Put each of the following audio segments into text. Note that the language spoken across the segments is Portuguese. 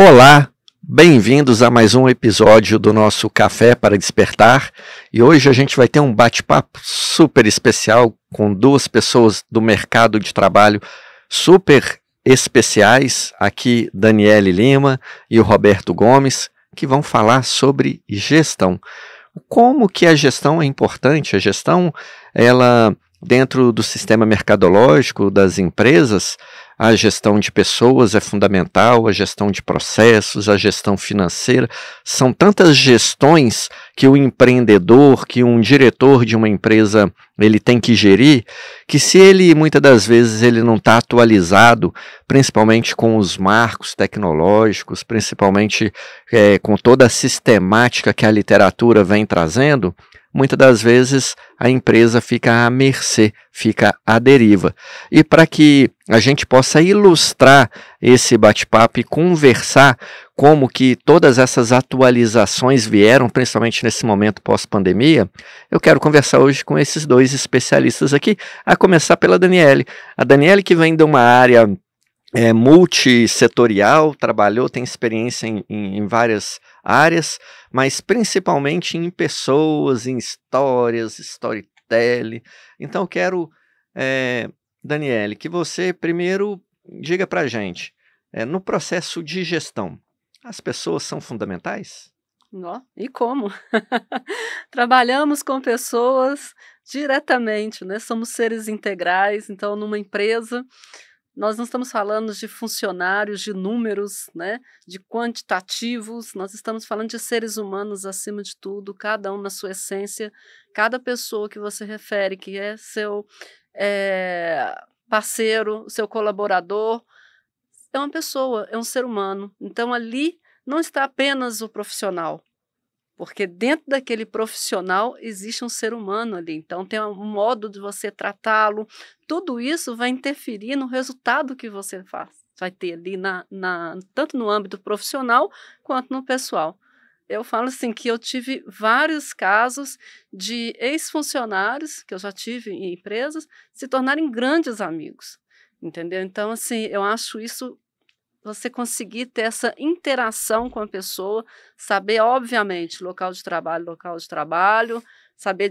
Olá, bem-vindos a mais um episódio do nosso Café para Despertar. E hoje a gente vai ter um bate-papo super especial com duas pessoas do mercado de trabalho super especiais, aqui Daniele Lima e o Roberto Gomes, que vão falar sobre gestão. Como que a gestão é importante? A gestão, ela dentro do sistema mercadológico das empresas, a gestão de pessoas é fundamental, a gestão de processos, a gestão financeira. São tantas gestões que o empreendedor, que um diretor de uma empresa, ele tem que gerir, que se ele muitas das vezes ele não está atualizado, principalmente com os marcos tecnológicos, principalmente é, com toda a sistemática que a literatura vem trazendo, muitas das vezes a empresa fica à mercê, fica à deriva. E para que a gente possa ilustrar esse bate-papo e conversar como que todas essas atualizações vieram, principalmente nesse momento pós-pandemia, eu quero conversar hoje com esses dois especialistas aqui, a começar pela Daniele. A Daniele que vem de uma área é, multissetorial, trabalhou, tem experiência em, em, em várias áreas, mas principalmente em pessoas, em histórias, storytelling. Então eu quero, é, Daniele, que você primeiro diga para a gente, é, no processo de gestão, as pessoas são fundamentais? Ó, e como? Trabalhamos com pessoas diretamente, né? Somos seres integrais, então numa empresa nós não estamos falando de funcionários, de números, né, de quantitativos, nós estamos falando de seres humanos acima de tudo, cada um na sua essência, cada pessoa que você refere, que é seu é, parceiro, seu colaborador, é uma pessoa, é um ser humano. Então ali não está apenas o profissional, porque dentro daquele profissional existe um ser humano ali, então tem um modo de você tratá-lo. Tudo isso vai interferir no resultado que você faz, vai ter ali na, na, tanto no âmbito profissional quanto no pessoal. Eu falo assim que eu tive vários casos de ex-funcionários que eu já tive em empresas se tornarem grandes amigos, entendeu? Então assim, eu acho isso você conseguir ter essa interação com a pessoa, saber, obviamente, local de trabalho, local de trabalho, saber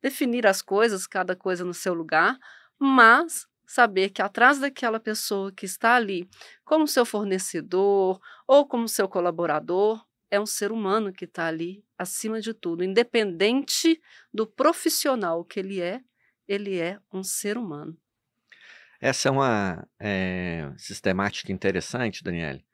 definir as coisas, cada coisa no seu lugar, mas saber que atrás daquela pessoa que está ali, como seu fornecedor ou como seu colaborador, é um ser humano que está ali acima de tudo, independente do profissional que ele é, ele é um ser humano. Essa é uma é, sistemática interessante, Daniele,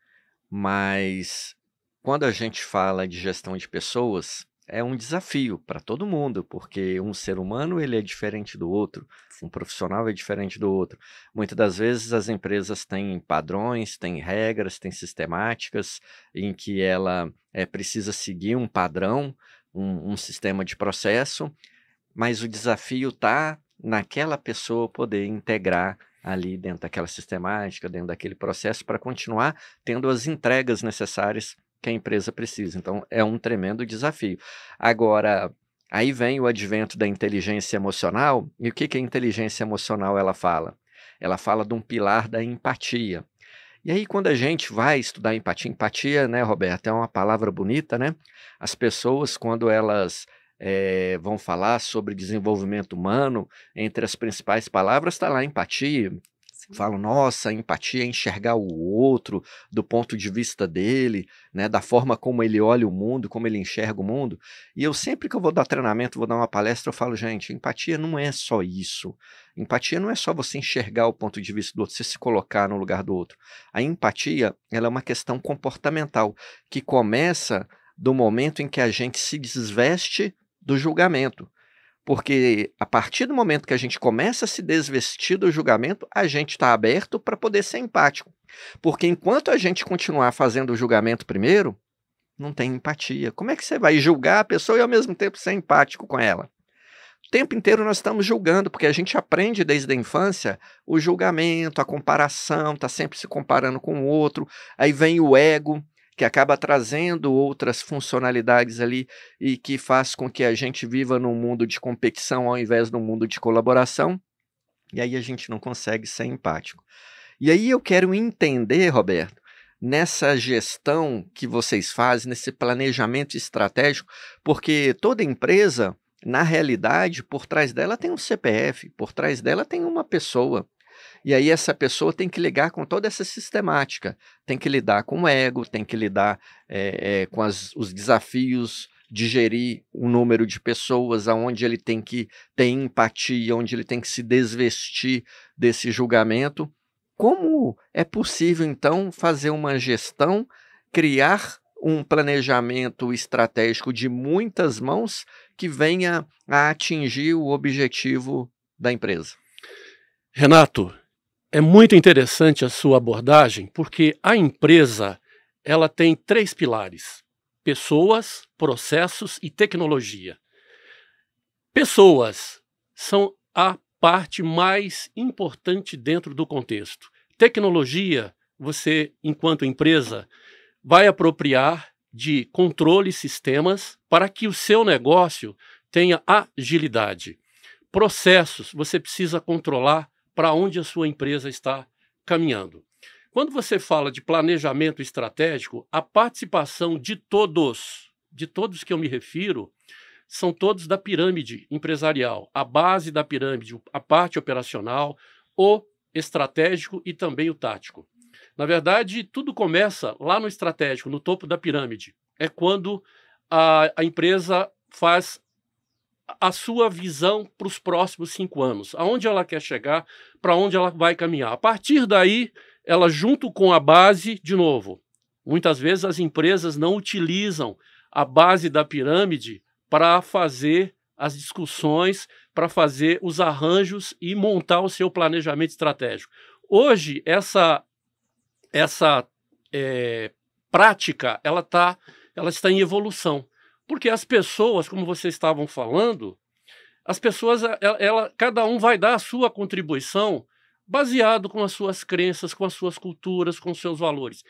mas quando a gente fala de gestão de pessoas, é um desafio para todo mundo, porque um ser humano ele é diferente do outro, um profissional é diferente do outro. Muitas das vezes as empresas têm padrões, têm regras, têm sistemáticas em que ela é, precisa seguir um padrão, um, um sistema de processo, mas o desafio está naquela pessoa poder integrar ali dentro daquela sistemática, dentro daquele processo, para continuar tendo as entregas necessárias que a empresa precisa. Então, é um tremendo desafio. Agora, aí vem o advento da inteligência emocional, e o que, que a inteligência emocional ela fala? Ela fala de um pilar da empatia. E aí, quando a gente vai estudar empatia, empatia, né, Roberto, é uma palavra bonita, né? As pessoas, quando elas é, vão falar sobre desenvolvimento humano, entre as principais palavras está lá empatia. Sim. nossa, empatia é enxergar o outro do ponto de vista dele, né, da forma como ele olha o mundo, como ele enxerga o mundo. E eu sempre que eu vou dar treinamento, vou dar uma palestra, eu falo, gente, empatia não é só isso. Empatia não é só você enxergar o ponto de vista do outro, você se colocar no lugar do outro. A empatia, ela é uma questão comportamental que começa do momento em que a gente se desveste do julgamento. Porque a partir do momento que a gente começa a se desvestir do julgamento, a gente está aberto para poder ser empático. Porque enquanto a gente continuar fazendo o julgamento primeiro, não tem empatia. Como é que você vai julgar a pessoa e ao mesmo tempo ser empático com ela? O tempo inteiro nós estamos julgando, porque a gente aprende desde a infância o julgamento, a comparação, está sempre se comparando com o outro, aí vem o ego que acaba trazendo outras funcionalidades ali e que faz com que a gente viva num mundo de competição ao invés de um mundo de colaboração. E aí a gente não consegue ser empático. E aí eu quero entender, Roberto, nessa gestão que vocês fazem, nesse planejamento estratégico, porque toda empresa, na realidade, por trás dela tem um CPF, por trás dela tem uma pessoa. E aí essa pessoa tem que ligar com toda essa sistemática, tem que lidar com o ego, tem que lidar é, é, com as, os desafios de gerir o número de pessoas, aonde ele tem que ter empatia, onde ele tem que se desvestir desse julgamento. Como é possível, então, fazer uma gestão, criar um planejamento estratégico de muitas mãos que venha a atingir o objetivo da empresa? Renato, é muito interessante a sua abordagem, porque a empresa ela tem três pilares: pessoas, processos e tecnologia. Pessoas são a parte mais importante dentro do contexto. Tecnologia, você, enquanto empresa, vai apropriar de controle sistemas para que o seu negócio tenha agilidade. Processos, você precisa controlar para onde a sua empresa está caminhando. Quando você fala de planejamento estratégico, a participação de todos, de todos que eu me refiro, são todos da pirâmide empresarial, a base da pirâmide, a parte operacional, o estratégico e também o tático. Na verdade, tudo começa lá no estratégico, no topo da pirâmide. É quando a, a empresa faz a sua visão para os próximos cinco anos, aonde ela quer chegar, para onde ela vai caminhar. A partir daí, ela, junto com a base, de novo, muitas vezes as empresas não utilizam a base da pirâmide para fazer as discussões, para fazer os arranjos e montar o seu planejamento estratégico. Hoje, essa, essa é, prática ela, tá, ela está em evolução. Porque as pessoas, como vocês estavam falando, as pessoas, eh, ela, ela, cada um vai dar a sua contribuição baseado com as suas crenças, com as suas culturas, com os seus valores.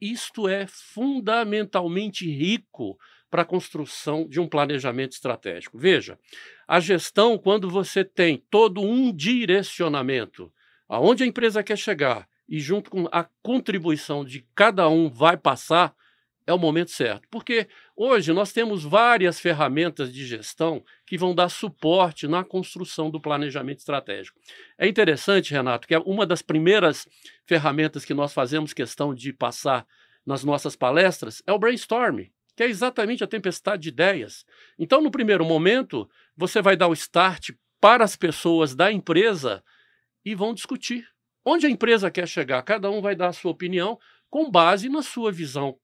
Isto é fundamentalmente rico para a construção de um planejamento estratégico. Veja, a gestão, quando você tem todo um direcionamento, aonde a empresa quer chegar e junto com a contribuição de cada um vai passar, é o momento certo. Porque Hoje nós temos várias ferramentas de gestão que vão dar suporte na construção do planejamento estratégico. É interessante, Renato, que é uma das primeiras ferramentas que nós fazemos questão de passar nas nossas palestras é o brainstorming, que é exatamente a tempestade de ideias. Então, no primeiro momento, você vai dar o start para as pessoas da empresa e vão discutir onde a empresa quer chegar. Cada um vai dar a sua opinião com base na sua visão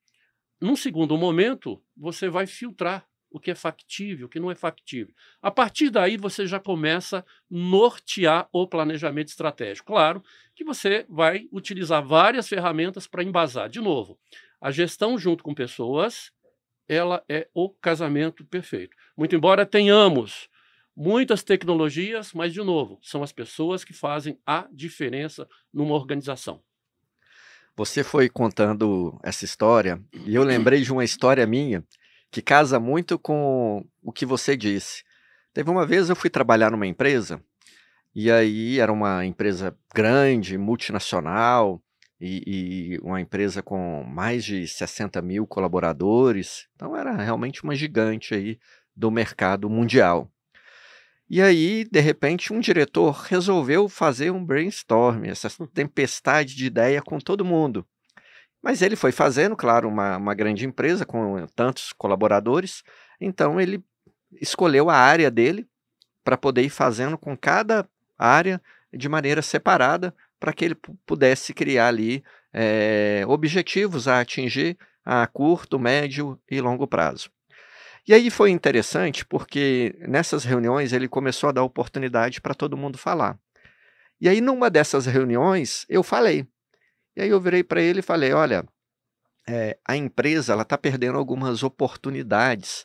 num segundo momento, você vai filtrar o que é factível, o que não é factível. A partir daí, você já começa a nortear o planejamento estratégico. Claro que você vai utilizar várias ferramentas para embasar. De novo, a gestão junto com pessoas, ela é o casamento perfeito. Muito embora tenhamos muitas tecnologias, mas, de novo, são as pessoas que fazem a diferença numa organização. Você foi contando essa história e eu uhum. lembrei de uma história minha que casa muito com o que você disse. Teve uma vez eu fui trabalhar numa empresa e aí era uma empresa grande, multinacional e, e uma empresa com mais de 60 mil colaboradores. Então era realmente uma gigante aí do mercado mundial. E aí, de repente, um diretor resolveu fazer um brainstorm, essa hum. tempestade de ideia com todo mundo. Mas ele foi fazendo, claro, uma, uma grande empresa com tantos colaboradores, então ele escolheu a área dele para poder ir fazendo com cada área de maneira separada para que ele pudesse criar ali é, objetivos a atingir a curto, médio e longo prazo. E aí foi interessante porque nessas reuniões ele começou a dar oportunidade para todo mundo falar. E aí numa dessas reuniões eu falei. E aí eu virei para ele e falei, olha, é, a empresa ela está perdendo algumas oportunidades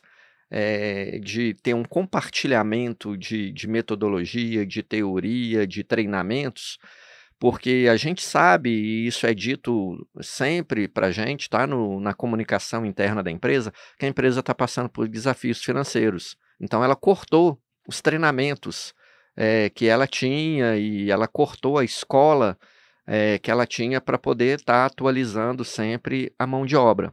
é, de ter um compartilhamento de, de metodologia, de teoria, de treinamentos, porque a gente sabe, e isso é dito sempre para a gente, tá? No, na comunicação interna da empresa, que a empresa está passando por desafios financeiros. Então, ela cortou os treinamentos é, que ela tinha e ela cortou a escola é, que ela tinha para poder estar tá atualizando sempre a mão de obra.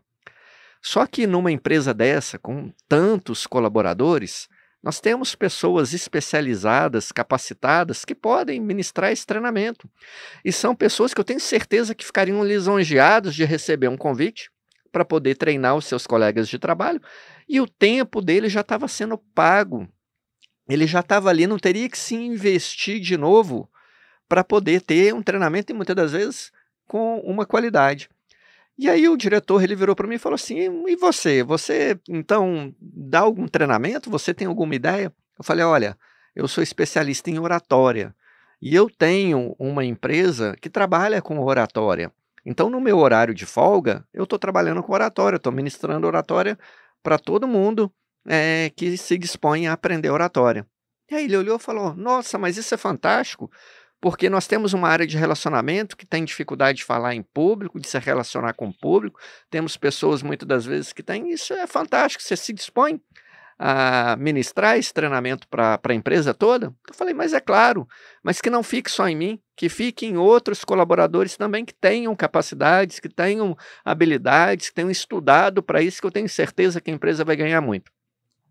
Só que numa empresa dessa, com tantos colaboradores, nós temos pessoas especializadas, capacitadas, que podem ministrar esse treinamento. E são pessoas que eu tenho certeza que ficariam lisonjeados de receber um convite para poder treinar os seus colegas de trabalho. E o tempo dele já estava sendo pago. Ele já estava ali, não teria que se investir de novo para poder ter um treinamento e muitas das vezes com uma qualidade. E aí o diretor ele virou para mim e falou assim: "E você? Você então dá algum treinamento? Você tem alguma ideia?" Eu falei: "Olha, eu sou especialista em oratória e eu tenho uma empresa que trabalha com oratória. Então no meu horário de folga eu estou trabalhando com oratória, estou ministrando oratória para todo mundo é, que se dispõe a aprender oratória." E aí ele olhou e falou: "Nossa, mas isso é fantástico." porque nós temos uma área de relacionamento que tem dificuldade de falar em público, de se relacionar com o público. Temos pessoas, muitas das vezes, que têm. Isso é fantástico. Você se dispõe a ministrar esse treinamento para a empresa toda? Eu falei, mas é claro, mas que não fique só em mim, que fique em outros colaboradores também que tenham capacidades, que tenham habilidades, que tenham estudado para isso, que eu tenho certeza que a empresa vai ganhar muito.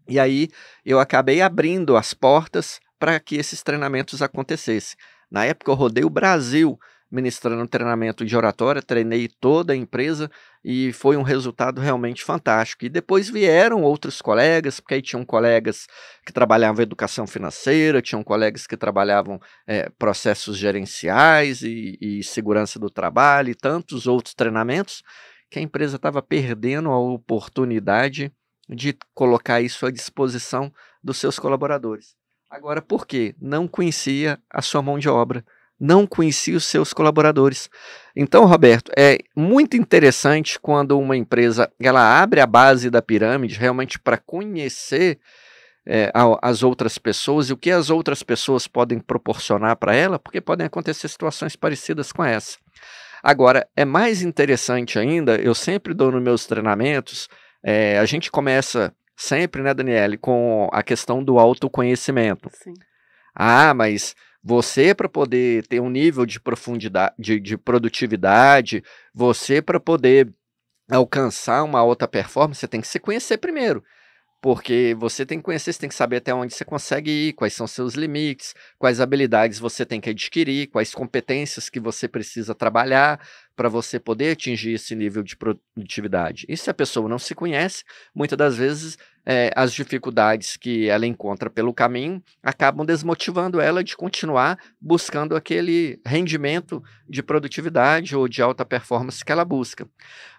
E aí eu acabei abrindo as portas para que esses treinamentos acontecessem. Na época eu rodei o Brasil ministrando treinamento de oratória, treinei toda a empresa e foi um resultado realmente fantástico. E depois vieram outros colegas, porque aí tinham colegas que trabalhavam educação financeira, tinham colegas que trabalhavam é, processos gerenciais e, e segurança do trabalho e tantos outros treinamentos que a empresa estava perdendo a oportunidade de colocar isso à disposição dos seus colaboradores. Agora, por quê? Não conhecia a sua mão de obra, não conhecia os seus colaboradores. Então, Roberto, é muito interessante quando uma empresa ela abre a base da pirâmide realmente para conhecer é, as outras pessoas e o que as outras pessoas podem proporcionar para ela, porque podem acontecer situações parecidas com essa. Agora, é mais interessante ainda, eu sempre dou nos meus treinamentos, é, a gente começa sempre, né, Daniele, com a questão do autoconhecimento. Sim. Ah, mas você para poder ter um nível de profundidade, de, de produtividade, você para poder alcançar uma alta performance, você tem que se conhecer primeiro. Porque você tem que conhecer, você tem que saber até onde você consegue ir, quais são seus limites, quais habilidades você tem que adquirir, quais competências que você precisa trabalhar para você poder atingir esse nível de produtividade. E se a pessoa não se conhece, muitas das vezes é, as dificuldades que ela encontra pelo caminho acabam desmotivando ela de continuar buscando aquele rendimento de produtividade ou de alta performance que ela busca.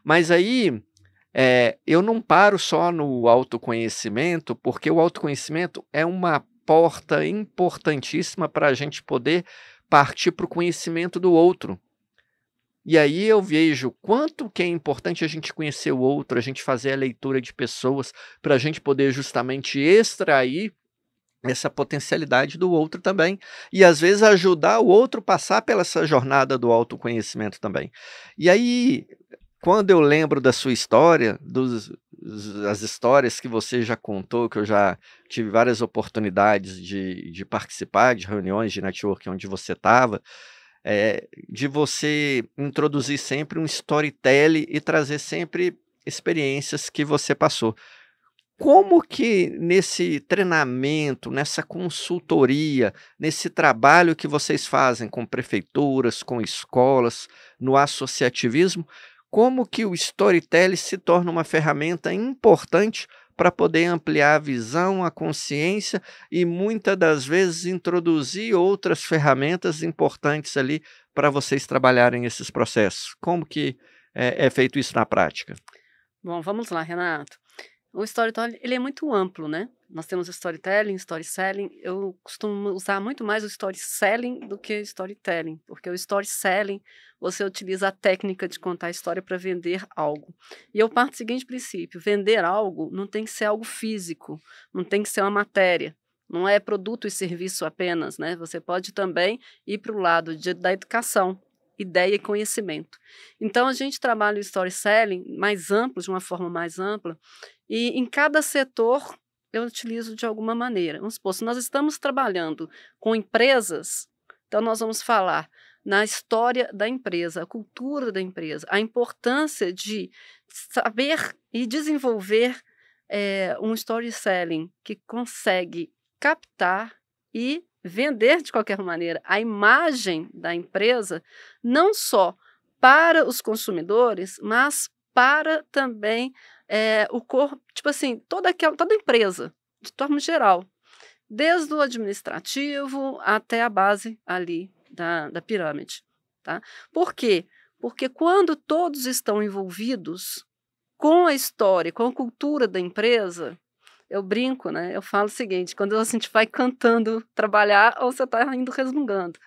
Mas aí é, eu não paro só no autoconhecimento, porque o autoconhecimento é uma porta importantíssima para a gente poder partir para o conhecimento do outro. E aí eu vejo quanto que é importante a gente conhecer o outro, a gente fazer a leitura de pessoas, para a gente poder justamente extrair essa potencialidade do outro também. E às vezes ajudar o outro a passar pela essa jornada do autoconhecimento também. E aí, quando eu lembro da sua história, dos, histórias que você já contou, que eu já tive várias oportunidades de, de participar de reuniões de network onde você estava, é, de você introduzir sempre um storytelling e trazer sempre experiências que você passou. Como que nesse treinamento, nessa consultoria, nesse trabalho que vocês fazem com prefeituras, com escolas, no associativismo, como que o storytelling se torna uma ferramenta importante para poder ampliar a visão, a consciência e muitas das vezes introduzir outras ferramentas importantes ali para vocês trabalharem esses processos. Como que é, é feito isso na prática? Bom, vamos lá, Renato. O storytelling, ele é muito amplo, né? Nós temos storytelling, story selling. Eu costumo usar muito mais o storytelling do que storytelling, porque o storytelling você utiliza a técnica de contar a história para vender algo. E eu parto do seguinte princípio: vender algo não tem que ser algo físico, não tem que ser uma matéria. Não é produto e serviço apenas, né? Você pode também ir para o lado de, da educação, ideia e conhecimento. Então, a gente trabalha o storytelling mais amplo, de uma forma mais ampla, e em cada setor eu utilizo de alguma maneira. Vamos supor, se nós estamos trabalhando com empresas, então nós vamos falar na história da empresa, a cultura da empresa, a importância de saber e desenvolver é, um storytelling que consegue captar e vender de qualquer maneira a imagem da empresa, não só para os consumidores, mas para também é, o corpo, tipo assim, toda, aquela, toda empresa, de forma geral, desde o administrativo até a base ali da, da pirâmide. Tá? Por quê? Porque quando todos estão envolvidos com a história, com a cultura da empresa, eu brinco, né? Eu falo o seguinte: quando a gente vai cantando trabalhar, ou você está indo resmungando.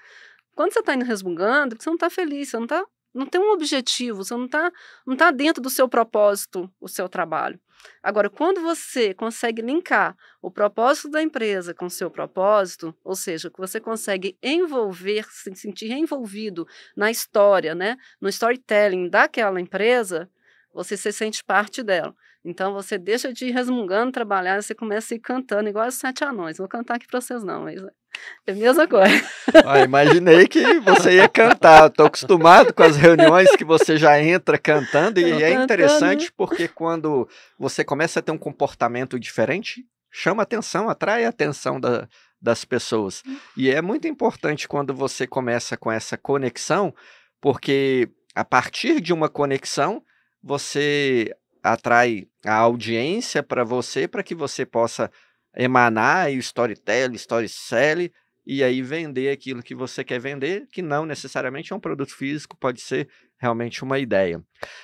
Quando você está indo resmungando, você não está feliz, você não tá, não tem um objetivo, você não está não tá dentro do seu propósito, o seu trabalho. Agora, quando você consegue linkar o propósito da empresa com o seu propósito, ou seja, que você consegue envolver, se sentir envolvido na história, né? No storytelling daquela empresa, você se sente parte dela. Então você deixa de ir resmungando, trabalhar, você começa a ir cantando, igual os sete anões. Vou cantar aqui para vocês, não, mas é a mesma coisa. Ah, imaginei que você ia cantar. Estou acostumado com as reuniões que você já entra cantando, e é cantando. interessante porque quando você começa a ter um comportamento diferente, chama atenção, atrai a atenção da, das pessoas. E é muito importante quando você começa com essa conexão, porque a partir de uma conexão, você atrai a audiência para você, para que você possa emanar aí o storytelling, storyselling, e aí vender aquilo que você quer vender, que não necessariamente é um produto físico, pode ser realmente uma ideia.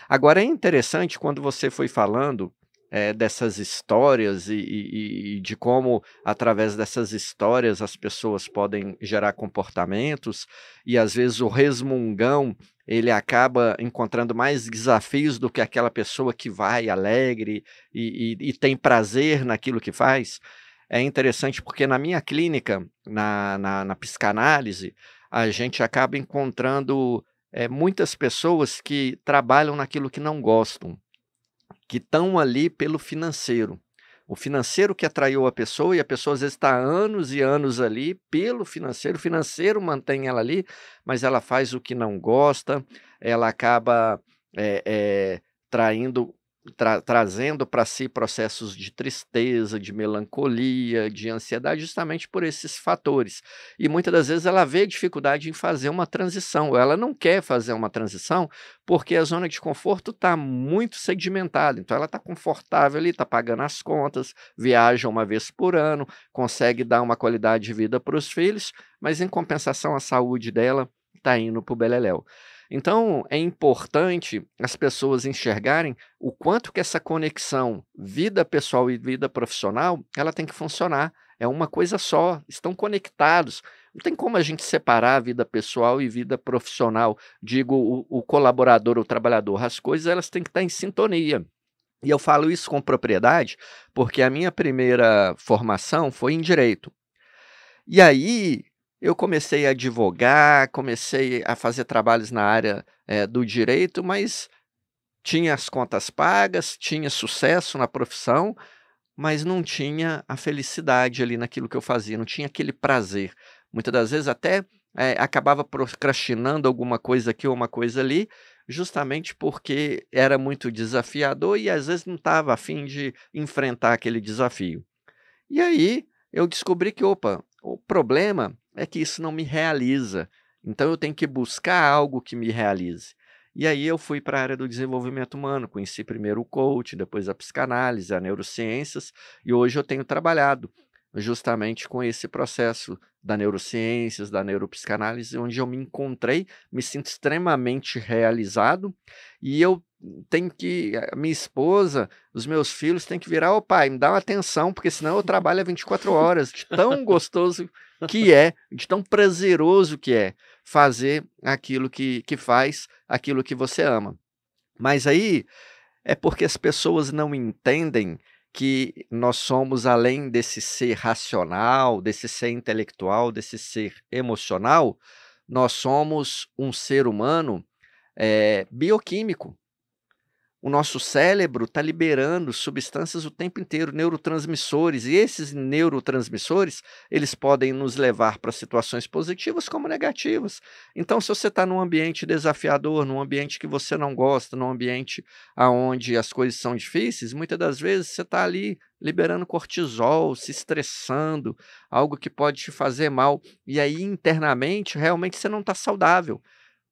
Agora é interessante quando você foi falando é, dessas histórias e, e, e, de como, através dessas histórias, as pessoas podem gerar comportamentos, e às vezes o resmungão ele acaba encontrando mais desafios do que aquela pessoa que vai alegre e, e tem prazer naquilo que faz. É interessante porque na minha clínica, na, na, na psicanálise, a gente acaba encontrando é, muitas pessoas que trabalham naquilo que não gostam que estão ali pelo financeiro. O financeiro que atraiu a pessoa, e a pessoa às vezes está anos e anos ali pelo financeiro. O financeiro mantém ela ali, mas ela faz o que não gosta, ela acaba é, é, traindo tra trazendo para si processos de tristeza, de melancolia, de ansiedade, justamente por esses fatores. E muitas das vezes ela vê dificuldade em fazer uma transição, ou ela não quer fazer uma transição porque a zona de conforto está muito sedimentada. Então ela está confortável ali, está pagando as contas, viaja uma vez por ano, consegue dar uma qualidade de vida para os filhos, mas em compensação a saúde dela está indo para o Beleléu. Então, é importante as pessoas enxergarem o quanto que essa conexão vida pessoal e vida profissional, ela tem que funcionar. É uma coisa só, estão conectados. Não tem como a gente separar a vida pessoal e vida profissional. Digo, o, o colaborador, o trabalhador, as coisas elas têm que estar em sintonia. E eu falo isso com propriedade, porque a minha primeira formação foi em direito. E aí, eu comecei a advogar, comecei a fazer trabalhos na área é, do direito, mas tinha as contas pagas, tinha sucesso na profissão, mas não tinha a felicidade ali naquilo que eu fazia, não tinha aquele prazer. Muitas das vezes até é, acabava procrastinando alguma coisa aqui ou uma coisa ali, justamente porque era muito desafiador e às vezes não estava afim de enfrentar aquele desafio. E aí eu descobri que, opa, o problema é que isso não me realiza. Então eu tenho que buscar algo que me realize. E aí eu fui para a área do desenvolvimento humano, conheci primeiro o coach, depois a psicanálise, a neurociências, e hoje eu tenho trabalhado justamente com esse processo da neurociências, da neuropsicanálise, onde eu me encontrei, me sinto extremamente realizado e eu tem que. A minha esposa, os meus filhos têm que virar, ô pai, me dá uma atenção, porque senão eu trabalho 24 horas, de tão gostoso que é, de tão prazeroso que é fazer aquilo que, que faz, aquilo que você ama. Mas aí é porque as pessoas não entendem que nós somos além desse ser racional, desse ser intelectual, desse ser emocional, nós somos um ser humano é, bioquímico o nosso cérebro está liberando substâncias o tempo inteiro, neurotransmissores, e esses neurotransmissores, eles podem nos levar para situações positivas como negativas. Então, se você está num ambiente desafiador, num ambiente que você não gosta, num ambiente onde as coisas são difíceis, muitas das vezes você está ali liberando cortisol, se estressando, algo que pode te fazer mal, e aí internamente, realmente, você não está saudável,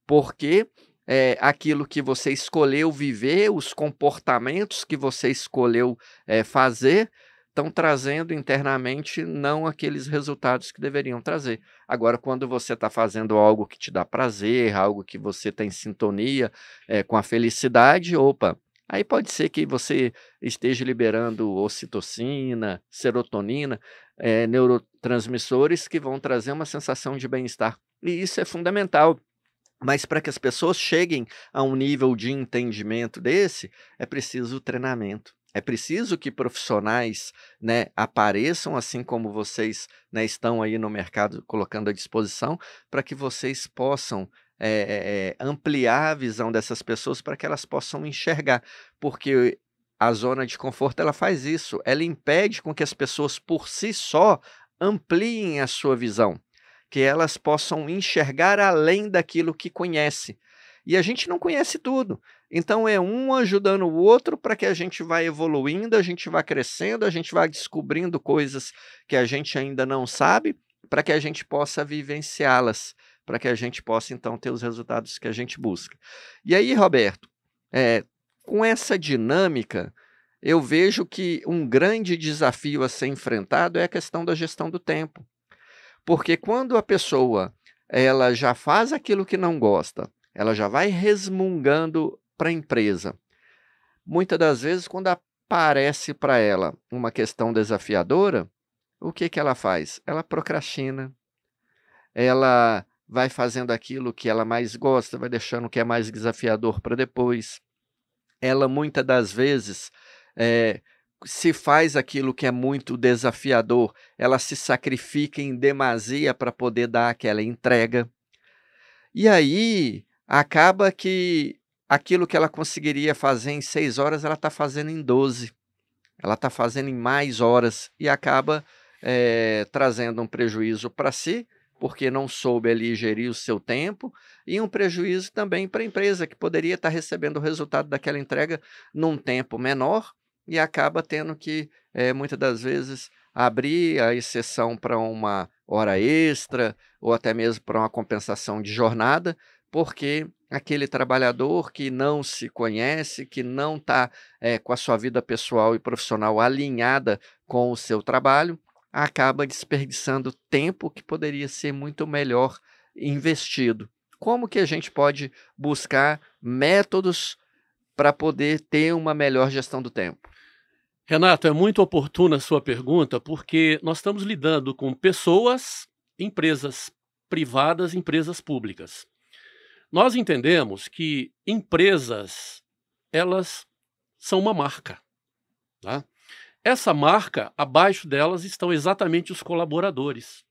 porque... quê? é, aquilo que você escolheu viver, os comportamentos que você escolheu é, fazer, estão trazendo internamente não aqueles resultados que deveriam trazer. Agora, quando você está fazendo algo que te dá prazer, algo que você tem tá em sintonia é, com a felicidade, opa, Aí pode ser que você esteja liberando ocitocina, serotonina, é, neurotransmissores que vão trazer uma sensação de bem-estar. E isso é fundamental. Mas para que as pessoas cheguem a um nível de entendimento desse, é preciso treinamento. É preciso que profissionais né, apareçam, assim como vocês né, estão aí no mercado colocando à disposição, para que vocês possam é, é, ampliar a visão dessas pessoas, para que elas possam enxergar. Porque a zona de conforto ela faz isso, ela impede com que as pessoas por si só ampliem a sua visão que elas possam enxergar além daquilo que conhece. E a gente não conhece tudo. Então é um ajudando o outro para que a gente vá evoluindo, a gente vá crescendo, a gente vá descobrindo coisas que a gente ainda não sabe, para que a gente possa vivenciá-las, para que a gente possa então ter os resultados que a gente busca. E aí, Roberto, é, com essa dinâmica, eu vejo que um grande desafio a ser enfrentado é a questão da gestão do tempo. Porque quando a pessoa ela já faz aquilo que não gosta, ela já vai resmungando para a empresa. Muitas das vezes, quando aparece para ela uma questão desafiadora, o que, que ela faz? Ela procrastina, ela vai fazendo aquilo que ela mais gosta, vai deixando o que é mais desafiador para depois. Ela, muitas das vezes, é, se faz aquilo que é muito desafiador, ela se sacrifica em demasia para poder dar aquela entrega. E aí acaba que aquilo que ela conseguiria fazer em seis horas, ela está fazendo em doze. Ela está fazendo em mais horas e acaba é, trazendo um prejuízo para si, porque não soube ali gerir o seu tempo, e um prejuízo também para a empresa, que poderia estar tá recebendo o resultado daquela entrega num tempo menor, e acaba tendo que, é, muitas das vezes, abrir a exceção para uma hora extra ou até mesmo para uma compensação de jornada, porque aquele trabalhador que não se conhece, que não está é, eh, com a sua vida pessoal e profissional alinhada com o seu trabalho, acaba desperdiçando tempo que poderia ser muito melhor investido. Como que a gente pode buscar métodos para poder ter uma melhor gestão do tempo? Renato, é muito oportuna a sua pergunta, porque nós estamos lidando com pessoas, empresas privadas, empresas públicas. Nós entendemos que empresas, elas são uma marca. Tá? Essa marca, abaixo delas estão exatamente os colaboradores.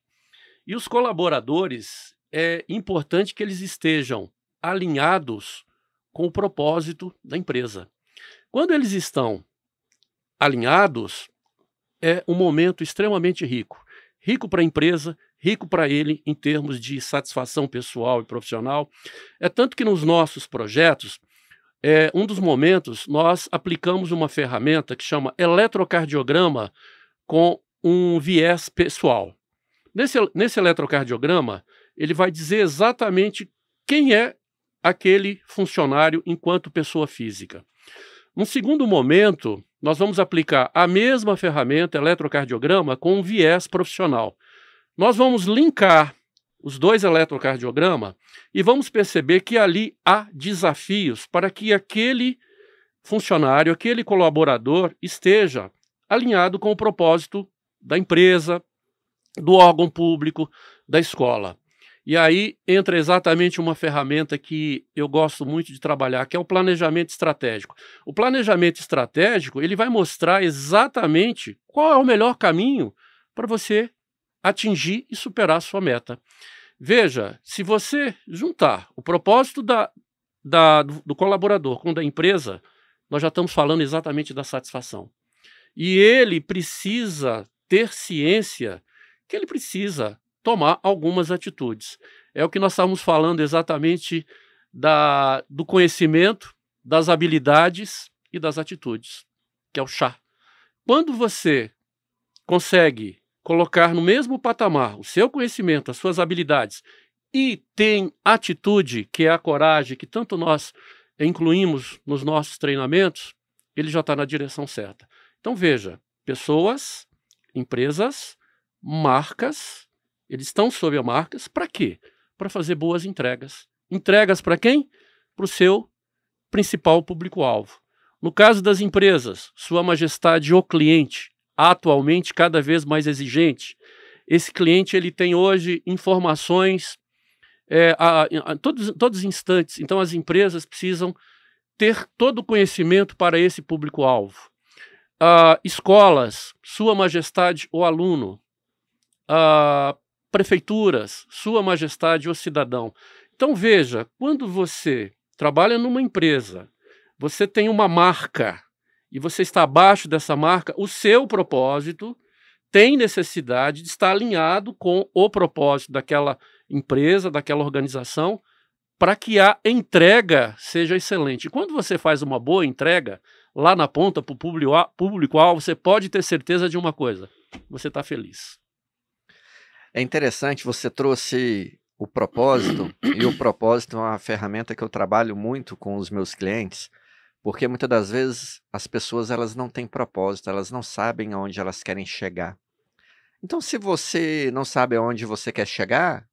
E os colaboradores, é importante que eles estejam alinhados com o propósito da empresa. Quando eles estão alinhados, é um momento extremamente rico. Rico para a empresa, rico para ele em termos de satisfação pessoal e profissional. É tanto que nos nossos projetos, é, um dos momentos, nós aplicamos uma ferramenta que chama eletrocardiograma com um viés pessoal. Nesse, nesse eletrocardiograma, ele vai dizer exatamente quem é aquele funcionário enquanto pessoa física. Num segundo momento, nós vamos aplicar a mesma ferramenta eletrocardiograma com um viés profissional. Nós vamos linkar os dois eletrocardiograma e vamos perceber que ali há desafios para que aquele funcionário, aquele colaborador esteja alinhado com o propósito da empresa, do órgão público, da escola. E aí entra exatamente uma ferramenta que eu gosto muito de trabalhar, que é o planejamento estratégico. O planejamento estratégico, ele vai mostrar exatamente qual é o melhor caminho para você atingir e superar a sua meta. Veja, se você juntar o propósito da, da, do colaborador com o da empresa, nós já estamos falando exatamente da satisfação. E ele precisa ter ciência que ele precisa tomar algumas atitudes. É o que nós estávamos falando exatamente da, do conhecimento, das habilidades e das atitudes, que é o chá. Quando você consegue colocar no mesmo patamar o seu conhecimento, as suas habilidades e tem atitude, que é a coragem que tanto nós incluímos nos nossos treinamentos, ele já está na direção certa. Então veja, pessoas, empresas, marcas eles estão sob a marcas para quê? Para fazer boas entregas. Entregas para quem? Para o seu principal público-alvo. No caso das empresas, Sua Majestade o cliente, atualmente cada vez mais exigente. Esse cliente ele tem hoje informações é, a, a, todos, todos os instantes. Então as empresas precisam ter todo o conhecimento para esse público-alvo. Uh, escolas, Sua Majestade o aluno. Uh, prefeituras, Sua Majestade ou cidadão. Então veja, quando você trabalha numa empresa, você tem uma marca e você está abaixo dessa marca, o seu propósito tem necessidade de estar alinhado com o propósito daquela empresa, daquela organização, para que a entrega seja excelente. E quando você faz uma boa entrega, lá na ponta, para o público-alvo, você pode ter certeza de uma coisa: você está feliz. É interessante, você trouxe o propósito, e o propósito é uma ferramenta que eu trabalho muito com os meus clientes, porque muitas das vezes as pessoas elas não têm propósito, elas não sabem aonde elas querem chegar. Então, se você não sabe aonde você quer chegar,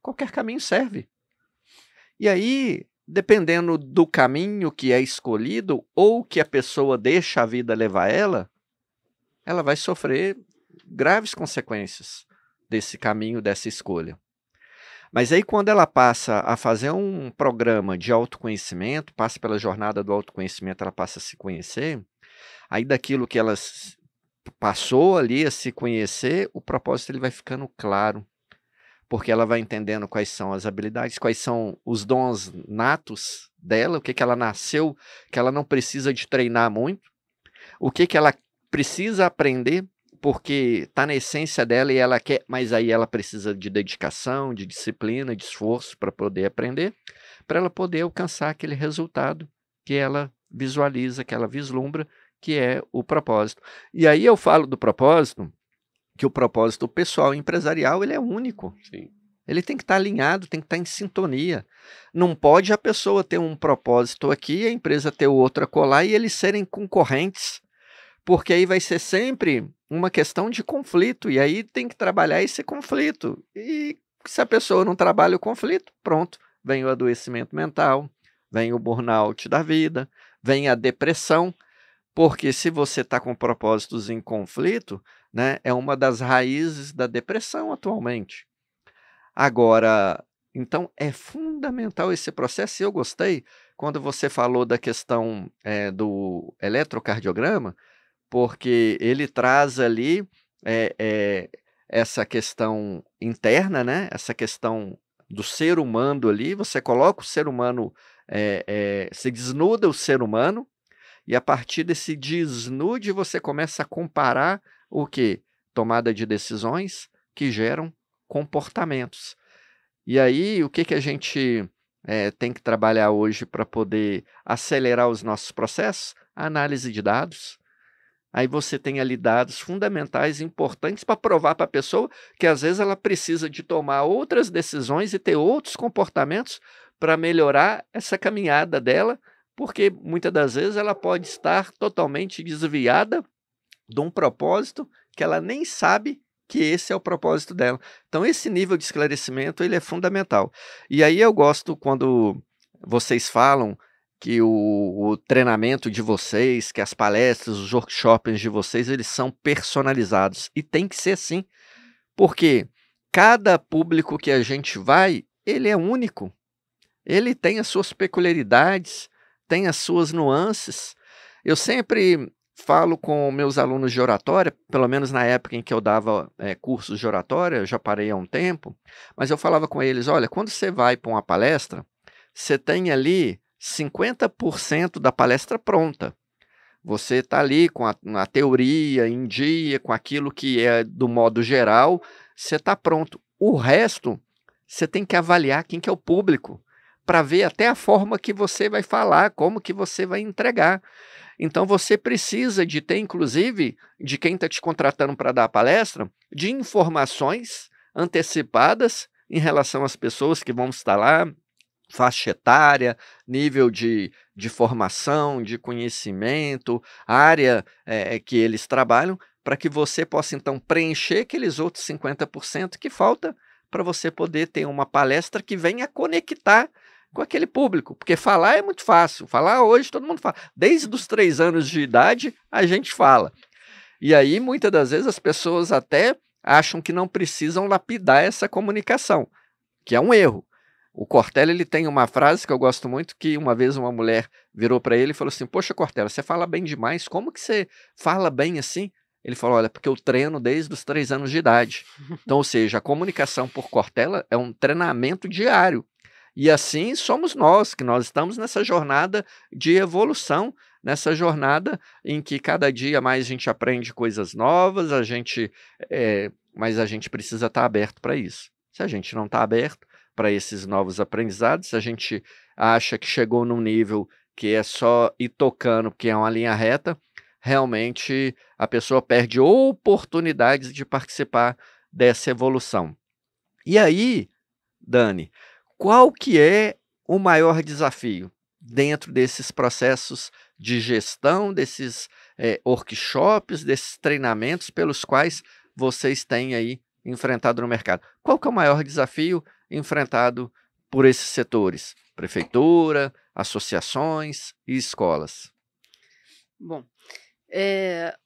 qualquer caminho serve. E aí, dependendo do caminho que é escolhido ou que a pessoa deixa a vida levar ela, ela vai sofrer graves consequências desse caminho, dessa escolha. Mas aí, quando ela passa a fazer um programa de autoconhecimento, passa pela jornada do autoconhecimento, ela passa a se conhecer, aí daquilo que ela passou ali a se conhecer, o propósito ele vai ficando claro, porque ela vai entendendo quais são as habilidades, quais são os dons natos dela, o que, que ela nasceu, que ela não precisa de treinar muito, o que, que ela precisa aprender porque está na essência dela e ela quer, mas aí ela precisa de dedicação, de disciplina, de esforço para poder aprender, para ela poder alcançar aquele resultado que ela visualiza, que ela vislumbra, que é o propósito. E aí eu falo do propósito, que o propósito pessoal e empresarial ele é único. Sim. Ele tem que estar tá alinhado, tem que estar tá em sintonia. Não pode a pessoa ter um propósito aqui, a empresa ter outra colar e eles serem concorrentes porque aí vai ser sempre uma questão de conflito, e aí tem que trabalhar esse conflito. E se a pessoa não trabalha o conflito, pronto, vem o adoecimento mental, vem o burnout da vida, vem a depressão, porque se você está com propósitos em conflito, né, é uma das raízes da depressão atualmente. Agora, então é fundamental esse processo, e eu gostei quando você falou da questão é, do eletrocardiograma, porque ele traz ali é, é, essa questão interna, né? Essa questão do ser humano ali. Você coloca o ser humano, é, se desnuda o ser humano, e a partir desse desnude você começa a comparar o que? Tomada de decisões que geram comportamentos. E aí, o que, que a gente é, tem que trabalhar hoje para poder acelerar os nossos processos? análise de dados, Aí você tem ali dados fundamentais, importantes para provar para a pessoa que às vezes ela precisa de tomar outras decisões e ter outros comportamentos para melhorar essa caminhada dela, porque muitas das vezes ela pode estar totalmente desviada de um propósito que ela nem sabe que esse é o propósito dela. Então esse nível de esclarecimento ele é fundamental. E aí eu gosto quando vocês falam que o, o, treinamento de vocês, que as palestras, os workshops de vocês, eles são personalizados. E tem que ser assim, porque cada público que a gente vai, ele é único. Ele tem as suas peculiaridades, tem as suas nuances. Eu sempre falo com meus alunos de oratória, pelo menos na época em que eu dava é, cursos de oratória, eu já parei há um tempo, mas eu falava com eles: olha, quando você vai para uma palestra, você tem ali 50% da palestra pronta. Você está ali com a, a, teoria em dia, com aquilo que é do modo geral, você está pronto. O resto, você tem que avaliar quem que é o público, para ver até a forma que você vai falar, como que você vai entregar. Então você precisa de ter, inclusive, de quem está te contratando para dar a palestra, de informações antecipadas em relação às pessoas que vão estar lá, faixa etária, nível de, de formação, de conhecimento, área é, que eles trabalham, para que você possa então preencher aqueles outros 50% que falta para você poder ter uma palestra que venha conectar com aquele público, porque falar é muito fácil. Falar hoje todo mundo fala. Desde os três anos de idade a gente fala. E aí muitas das vezes as pessoas até acham que não precisam lapidar essa comunicação, que é um erro. O Cortella ele tem uma frase que eu gosto muito que uma vez uma mulher virou para ele e falou assim: "Poxa, Cortella, você fala bem demais. Como que você fala bem assim?" Ele falou: "Olha, porque eu treino desde os três anos de idade. Então, ou seja, a comunicação por Cortella é um treinamento diário. E assim somos nós que nós estamos nessa jornada de evolução." Nessa jornada em que cada dia mais a gente aprende coisas novas, a gente, é, mas a gente precisa estar tá aberto para isso. Se a gente não está aberto, para esses novos aprendizados. A gente acha que chegou num nível que é só ir tocando, porque é uma linha reta, realmente a pessoa perde oportunidades de participar dessa evolução. E aí, Dani, qual que é o maior desafio dentro desses processos de gestão, desses é, workshops, desses treinamentos pelos quais vocês têm aí enfrentado no mercado? Qual que é o maior desafio enfrentado por esses setores: prefeitura, associações e escolas? Bom, é,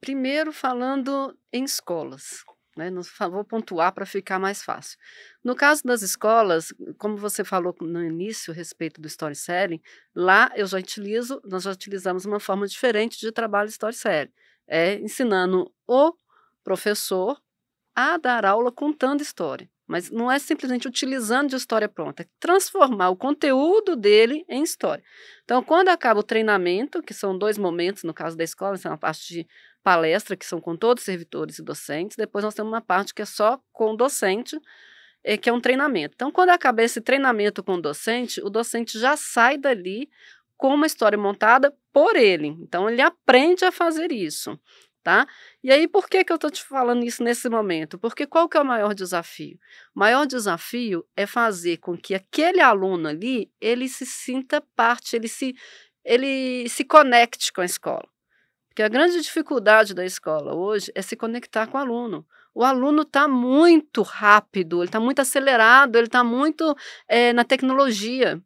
primeiro falando em escolas. Né, vou pontuar para ficar mais fácil. No caso das escolas, como você falou no início a respeito do storytelling, lá eu já utilizo, nós já utilizamos uma forma diferente de trabalho storytelling, é ensinando o professor a dar aula contando história. Mas não é simplesmente utilizando de história pronta, é transformar o conteúdo dele em história. Então, quando acaba o treinamento, que são dois momentos, no caso da escola, essa é uma parte de palestra, que são com todos os servidores e docentes, depois nós temos uma parte que é só com o docente, é, que é um treinamento. Então, quando acaba esse treinamento com o docente, o docente já sai dali com uma história montada por ele. Então, ele aprende a fazer isso tá? E aí, por que, que eu estou te falando isso nesse momento? Porque qual que é o maior desafio? O maior desafio é fazer com que aquele aluno ali, ele se sinta parte, ele se, ele se conecte com a escola. Porque a grande dificuldade da escola hoje é se conectar com o aluno. O aluno está muito rápido, ele está muito acelerado, ele está muito é, na tecnologia.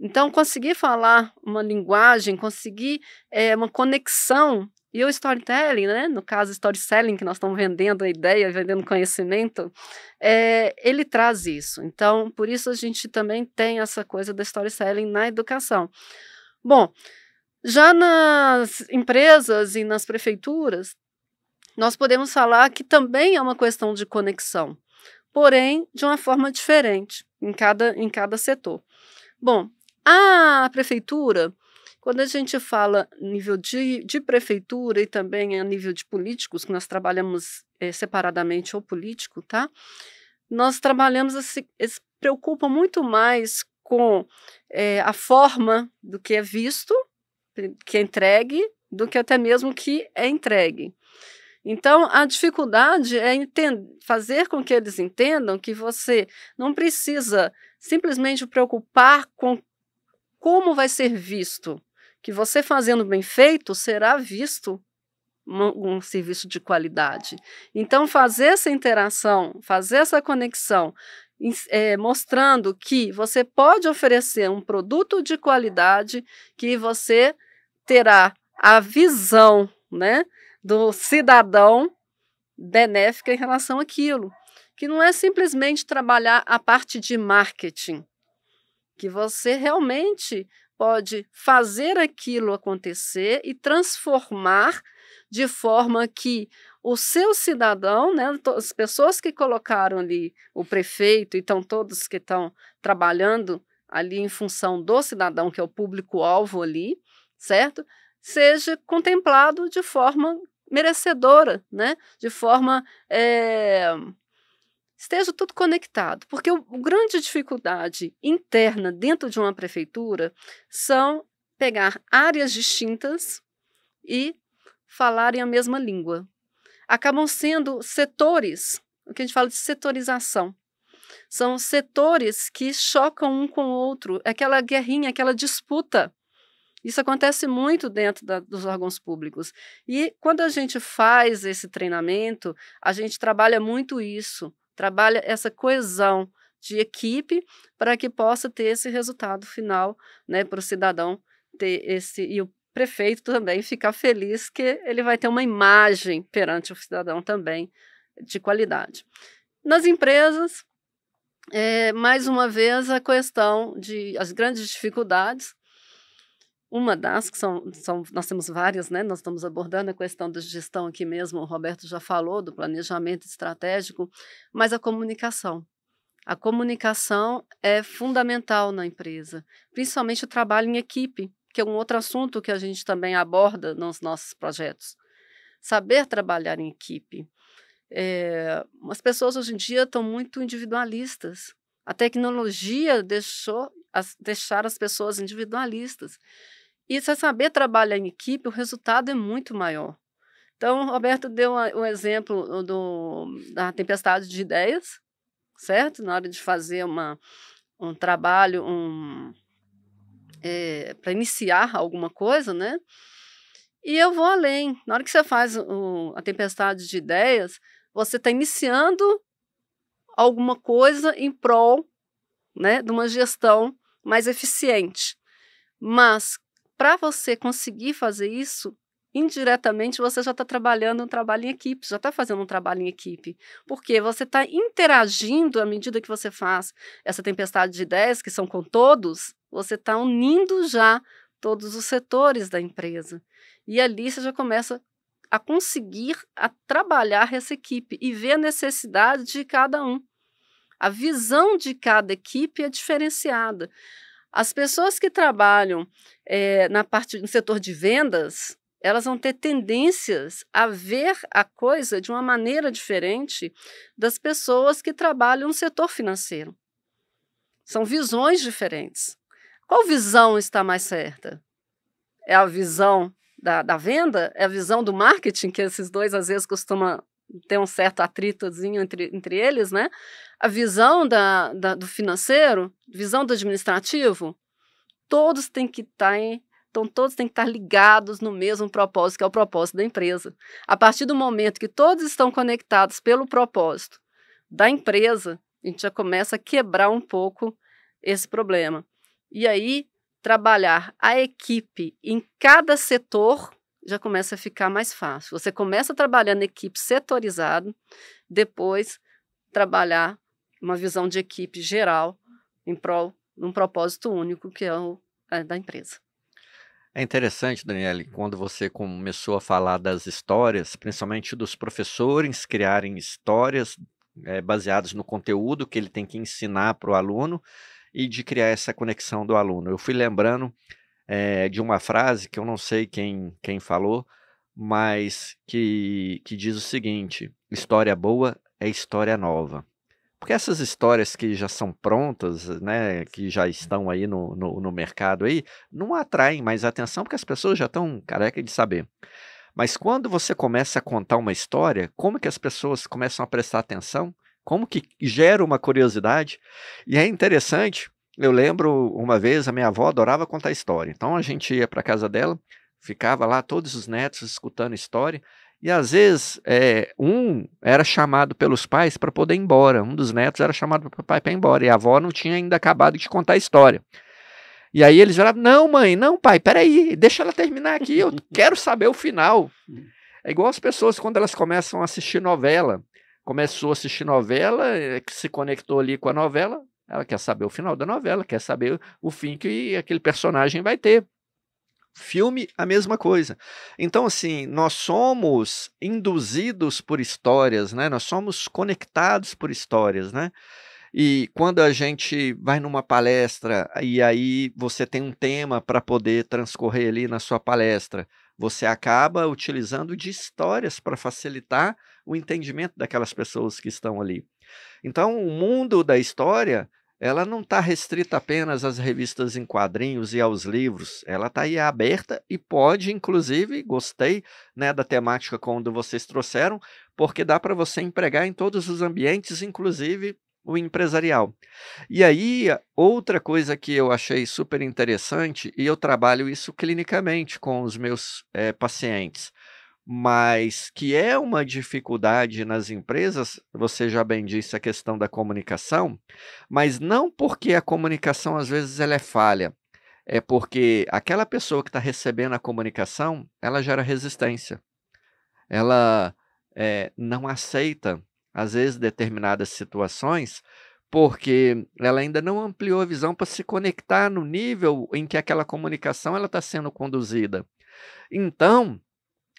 Então, conseguir falar uma linguagem, conseguir é, uma conexão e o storytelling, né? no caso, storytelling, que nós estamos vendendo a ideia, vendendo conhecimento, é, ele traz isso. Então, por isso a gente também tem essa coisa da storytelling na educação. Bom, já nas empresas e nas prefeituras, nós podemos falar que também é uma questão de conexão, porém de uma forma diferente em cada, em cada setor. Bom, a prefeitura quando a gente fala nível de, de prefeitura e também a nível de políticos, que nós trabalhamos é, separadamente o político, tá? Nós trabalhamos, assim, preocupa preocupam muito mais com é, a forma do que é visto, que é entregue, do que até mesmo que é entregue. Então, a dificuldade é fazer com que eles entendam que você não precisa simplesmente preocupar com como vai ser visto, que você fazendo bem feito será visto um, serviço de qualidade. Então, fazer essa interação, fazer essa conexão, é, mostrando que você pode oferecer um produto de qualidade que você terá a visão né, do cidadão benéfica em relação àquilo. Que não é simplesmente trabalhar a parte de marketing, que você realmente pode fazer aquilo acontecer e transformar de forma que o seu cidadão, né, as pessoas que colocaram ali o prefeito, então todos que estão trabalhando ali em função do cidadão, que é o público-alvo ali, certo? Seja contemplado de forma merecedora, né? de forma é, esteja tudo conectado, porque a grande dificuldade interna dentro de uma prefeitura são pegar áreas distintas e falarem a mesma língua. Acabam sendo setores, o que a gente fala de setorização. São setores que chocam um com o outro, é aquela guerrinha, aquela disputa. Isso acontece muito dentro da, dos órgãos públicos. E quando a gente faz esse treinamento, a gente trabalha muito isso trabalha essa coesão de equipe para que possa ter esse resultado final, né, para o cidadão ter esse e o prefeito também ficar feliz que ele vai ter uma imagem perante o cidadão também de qualidade. Nas empresas, é, mais uma vez a questão de as grandes dificuldades uma das que são, são, nós temos várias, né? Nós estamos abordando a questão da gestão aqui mesmo. O Roberto já falou do planejamento estratégico, mas a comunicação. A comunicação é fundamental na empresa, principalmente o trabalho em equipe, que é um outro assunto que a gente também aborda nos nossos projetos. Saber trabalhar em equipe. É, as pessoas hoje em dia estão muito individualistas. A tecnologia deixou as, deixar as pessoas individualistas. E se saber trabalhar em equipe, o resultado é muito maior. Então, o Roberto deu um exemplo do, da tempestade de ideias, certo? Na hora de fazer uma, um trabalho, um, é, para iniciar alguma coisa, né? E eu vou além. Na hora que você faz o, a tempestade de ideias, você está iniciando alguma coisa em prol né, de uma gestão mais eficiente. Mas para você conseguir fazer isso, indiretamente você já está trabalhando um trabalho em equipe, já está fazendo um trabalho em equipe, porque você está interagindo à medida que você faz essa tempestade de ideias, que são com todos, você está unindo já todos os setores da empresa. E ali você já começa a conseguir a trabalhar essa equipe e ver a necessidade de cada um. A visão de cada equipe é diferenciada. As pessoas que trabalham é, na parte no setor de vendas, elas vão ter tendências a ver a coisa de uma maneira diferente das pessoas que trabalham no setor financeiro. São visões diferentes. Qual visão está mais certa? É a visão da, da venda? É a visão do marketing, que esses dois às vezes costumam ter um certo atritozinho entre, entre eles, né? a visão da, da, do financeiro, visão do administrativo, todos têm que estar tá em, então todos têm que estar tá ligados no mesmo propósito, que é o propósito da empresa. A partir do momento que todos estão conectados pelo propósito da empresa, a gente já começa a quebrar um pouco esse problema. E aí, trabalhar a equipe em cada setor já começa a ficar mais fácil. Você começa trabalhando equipe setorizada, depois trabalhar uma visão de equipe geral em prol de um propósito único que é o é, da empresa. É interessante, Daniele, quando você começou a falar das histórias, principalmente dos professores criarem histórias é, baseadas no conteúdo que ele tem que ensinar para o aluno e de criar essa conexão do aluno. Eu fui lembrando é, de uma frase que eu não sei quem, quem falou, mas que, que diz o seguinte: história boa é história nova. Porque essas histórias que já são prontas, né, que já uhum. estão aí no, no, no mercado aí, não atraem mais atenção porque as pessoas já estão carecas de saber. Mas quando você começa a contar uma história, como que as pessoas começam a prestar atenção? Como que gera uma curiosidade? E é interessante, eu lembro uma vez a minha avó adorava contar história. Então a gente ia para casa dela, ficava lá todos os netos escutando história. E às vezes, é, um era chamado pelos pais para poder ir embora, um dos netos era chamado pelo pai para ir embora, e a avó não tinha ainda acabado de contar a história. E aí eles falaram: não, mãe, não, pai, peraí, deixa ela terminar aqui, eu quero saber o final. É igual as pessoas quando elas começam a assistir novela. Começou a assistir novela, que é, se conectou ali com a novela, ela quer saber o final da novela, quer saber o fim que aquele personagem vai ter. Filme, a mesma coisa. Então, assim, nós somos induzidos por histórias, né? Nós somos conectados por histórias, né? E quando a gente vai numa palestra e aí você tem um tema para poder transcorrer ali na sua palestra, você acaba utilizando de histórias para facilitar o entendimento daquelas pessoas que estão ali. Então, o mundo da história ela não está restrita apenas às revistas em quadrinhos e aos livros, ela está aí aberta e pode, inclusive, gostei né, da temática quando vocês trouxeram, porque dá para você empregar em todos os ambientes, inclusive o empresarial. E aí, outra coisa que eu achei super interessante, e eu trabalho isso clinicamente com os meus é, pacientes, mas que é uma dificuldade nas empresas, você já bem disse a questão da comunicação, mas não porque a comunicação às vezes ela é falha, é porque aquela pessoa que está recebendo a comunicação, ela gera resistência, ela é, não aceita às vezes determinadas situações porque ela ainda não ampliou a visão para se conectar no nível em que aquela comunicação ela está sendo conduzida. Então,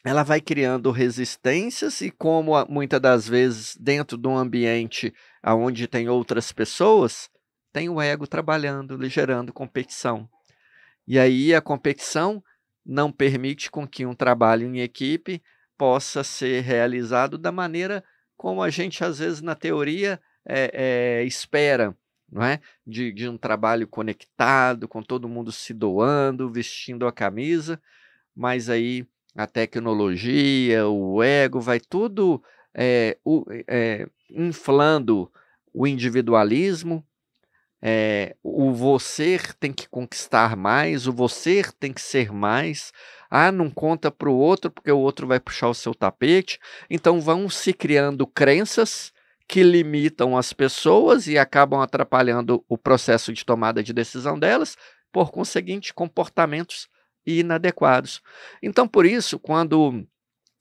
ela vai criando resistências e como muitas das vezes dentro de um ambiente onde tem outras pessoas, tem o ego trabalhando, gerando competição. E aí a competição não permite com que um trabalho em equipe possa ser realizado da maneira como a gente às vezes na teoria é, é, espera, não é? De, de um trabalho conectado, com todo mundo se doando, vestindo a camisa, mas aí a tecnologia, o ego, vai tudo é, o, é, inflando o individualismo, é, o você tem que conquistar mais, o você tem que ser mais. Ah, não conta para o outro porque o outro vai puxar o seu tapete. Então vão se criando crenças que limitam as pessoas e acabam atrapalhando o processo de tomada de decisão delas, por conseguinte, comportamentos e inadequados. Então, por isso, quando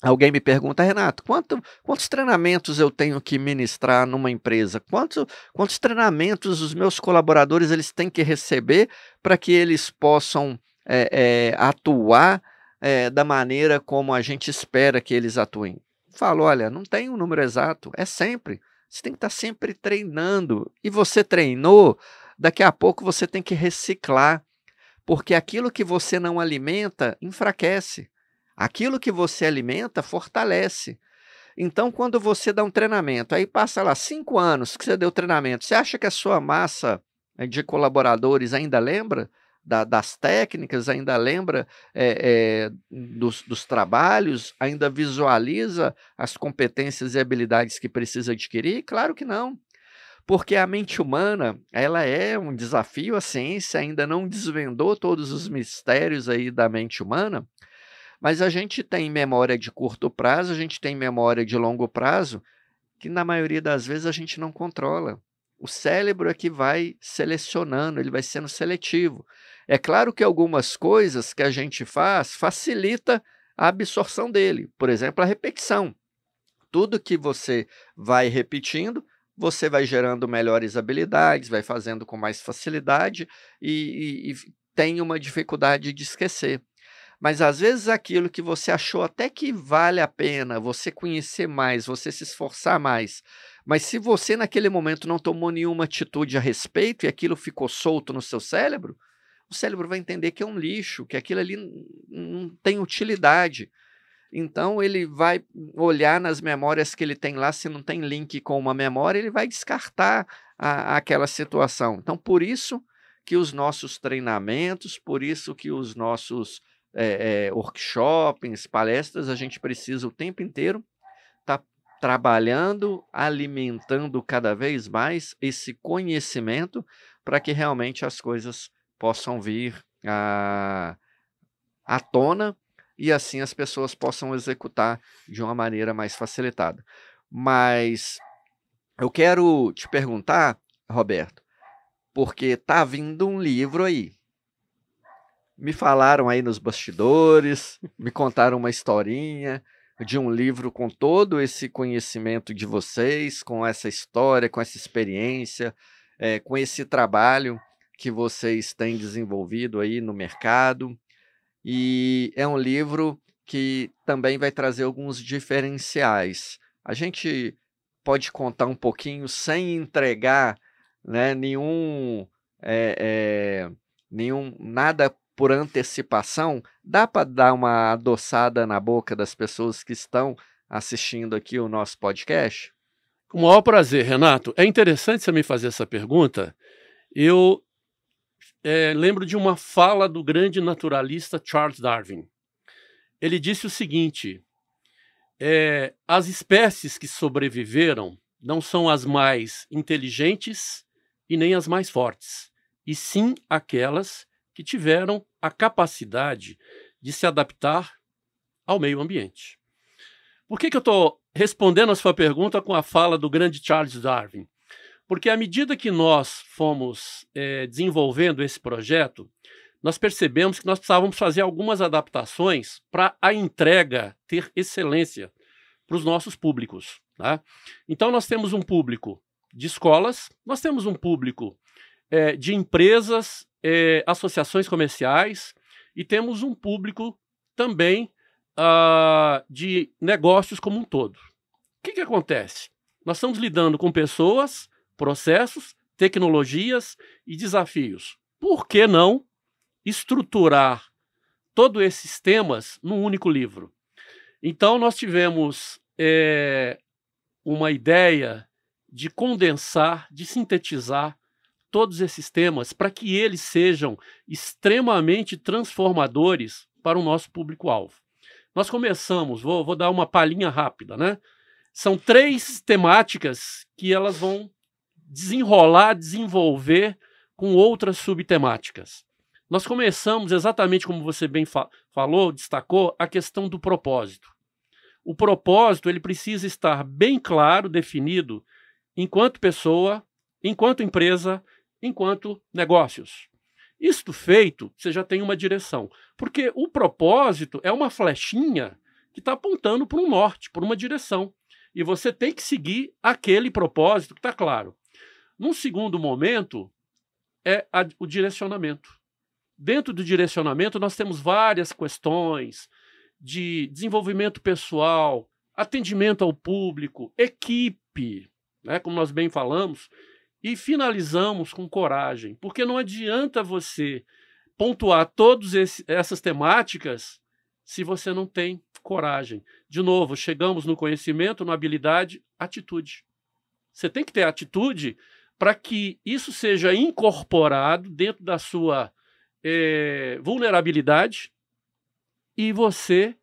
Alguém me pergunta, Renato, quanto, quantos treinamentos eu tenho que ministrar numa empresa? Quanto, quantos treinamentos os meus colaboradores eles têm que receber para que eles possam é, é, atuar é, da maneira como a gente espera que eles atuem? Falo, olha, não tem um número exato, é sempre. Você tem que estar tá sempre treinando. E você treinou, daqui a pouco você tem que reciclar porque aquilo que você não alimenta enfraquece. Aquilo que você alimenta fortalece. Então, quando você dá um treinamento, aí passa lá cinco anos que você deu treinamento, você acha que a sua massa eh, de colaboradores ainda lembra da, das técnicas, ainda lembra é, é, dos, dos trabalhos, ainda visualiza as competências e habilidades que precisa adquirir? Claro que não porque a mente humana, ela é um desafio, a ciência ainda não desvendou todos os mistérios aí da mente humana, mas a gente tem memória de curto prazo, a gente tem memória de longo prazo, que na maioria das vezes a gente não controla. O cérebro é que vai selecionando, ele vai sendo seletivo. É claro que algumas coisas que a gente faz facilita a absorção dele, por exemplo, a repetição. Tudo que você vai repetindo, você vai gerando melhores habilidades, vai fazendo com mais facilidade e, e, e tem uma dificuldade de esquecer. Mas às vezes aquilo que você achou até que vale a pena você conhecer mais, você se esforçar mais, mas se você naquele momento não tomou nenhuma atitude a respeito e aquilo ficou solto no seu cérebro, o cérebro vai entender que é um lixo, que aquilo ali não tem utilidade. Então ele vai olhar nas memórias que ele tem lá, se não tem link com uma memória, ele vai descartar a, aquela situação. Então por isso que os nossos treinamentos, por isso que os nossos é, é, workshops, palestras, a gente precisa o tempo inteiro estar tá trabalhando, alimentando cada vez mais esse conhecimento para que realmente as coisas possam vir à, à tona e assim as pessoas possam executar de uma maneira mais facilitada. Mas eu quero te perguntar, Roberto, porque tá vindo um livro aí. Me falaram aí nos bastidores, me contaram uma historinha de um livro com todo esse conhecimento de vocês, com essa história, com essa experiência, é, com esse trabalho que vocês têm desenvolvido aí no mercado e é um livro que também vai trazer alguns diferenciais. A gente pode contar um pouquinho sem entregar né, nenhum, é, é, nenhum nada por antecipação. Dá para dar uma adoçada na boca das pessoas que estão assistindo aqui o nosso podcast? Com o maior prazer, Renato. É interessante você me fazer essa pergunta. Eu é, lembro de uma fala do grande naturalista Charles Darwin. Ele disse o seguinte: é, as espécies que sobreviveram não são as mais inteligentes e nem as mais fortes, e sim aquelas que tiveram a capacidade de se adaptar ao meio ambiente. Por que, que eu estou respondendo a sua pergunta com a fala do grande Charles Darwin? Porque à medida que nós fomos é, desenvolvendo esse projeto, nós percebemos que nós precisávamos fazer algumas adaptações para a entrega ter excelência para os nossos públicos. Tá? Então, nós temos um público de escolas, nós temos um público é, de empresas, é, associações comerciais e temos um público também uh, de negócios como um todo. O que, que acontece? Nós estamos lidando com pessoas processos, tecnologias e desafios. Por que não estruturar todos esses temas num único livro? Então, nós tivemos é, uma ideia de condensar, de sintetizar todos esses temas para que eles sejam extremamente transformadores para o nosso público-alvo. Nós começamos, vou, vou dar uma palhinha rápida, né? São três temáticas que elas vão desenrolar, desenvolver com outras subtemáticas. Nós começamos exatamente como você bem fa falou, destacou, a questão do propósito. O propósito ele precisa estar bem claro, definido, enquanto pessoa, enquanto empresa, enquanto negócios. Isto feito, você já tem uma direção, porque o propósito é uma flechinha que está apontando para um norte, para uma direção, e você tem que seguir aquele propósito que está claro. Num segundo momento, é a, o direcionamento. Dentro do direcionamento, nós temos várias questões de desenvolvimento pessoal, atendimento ao público, equipe, né, como nós bem falamos, e finalizamos com coragem, porque não adianta você pontuar todas essas temáticas se você não tem coragem. De novo, chegamos no conhecimento, na habilidade, atitude. Você tem que ter atitude para que isso seja incorporado dentro da sua é, vulnerabilidade e você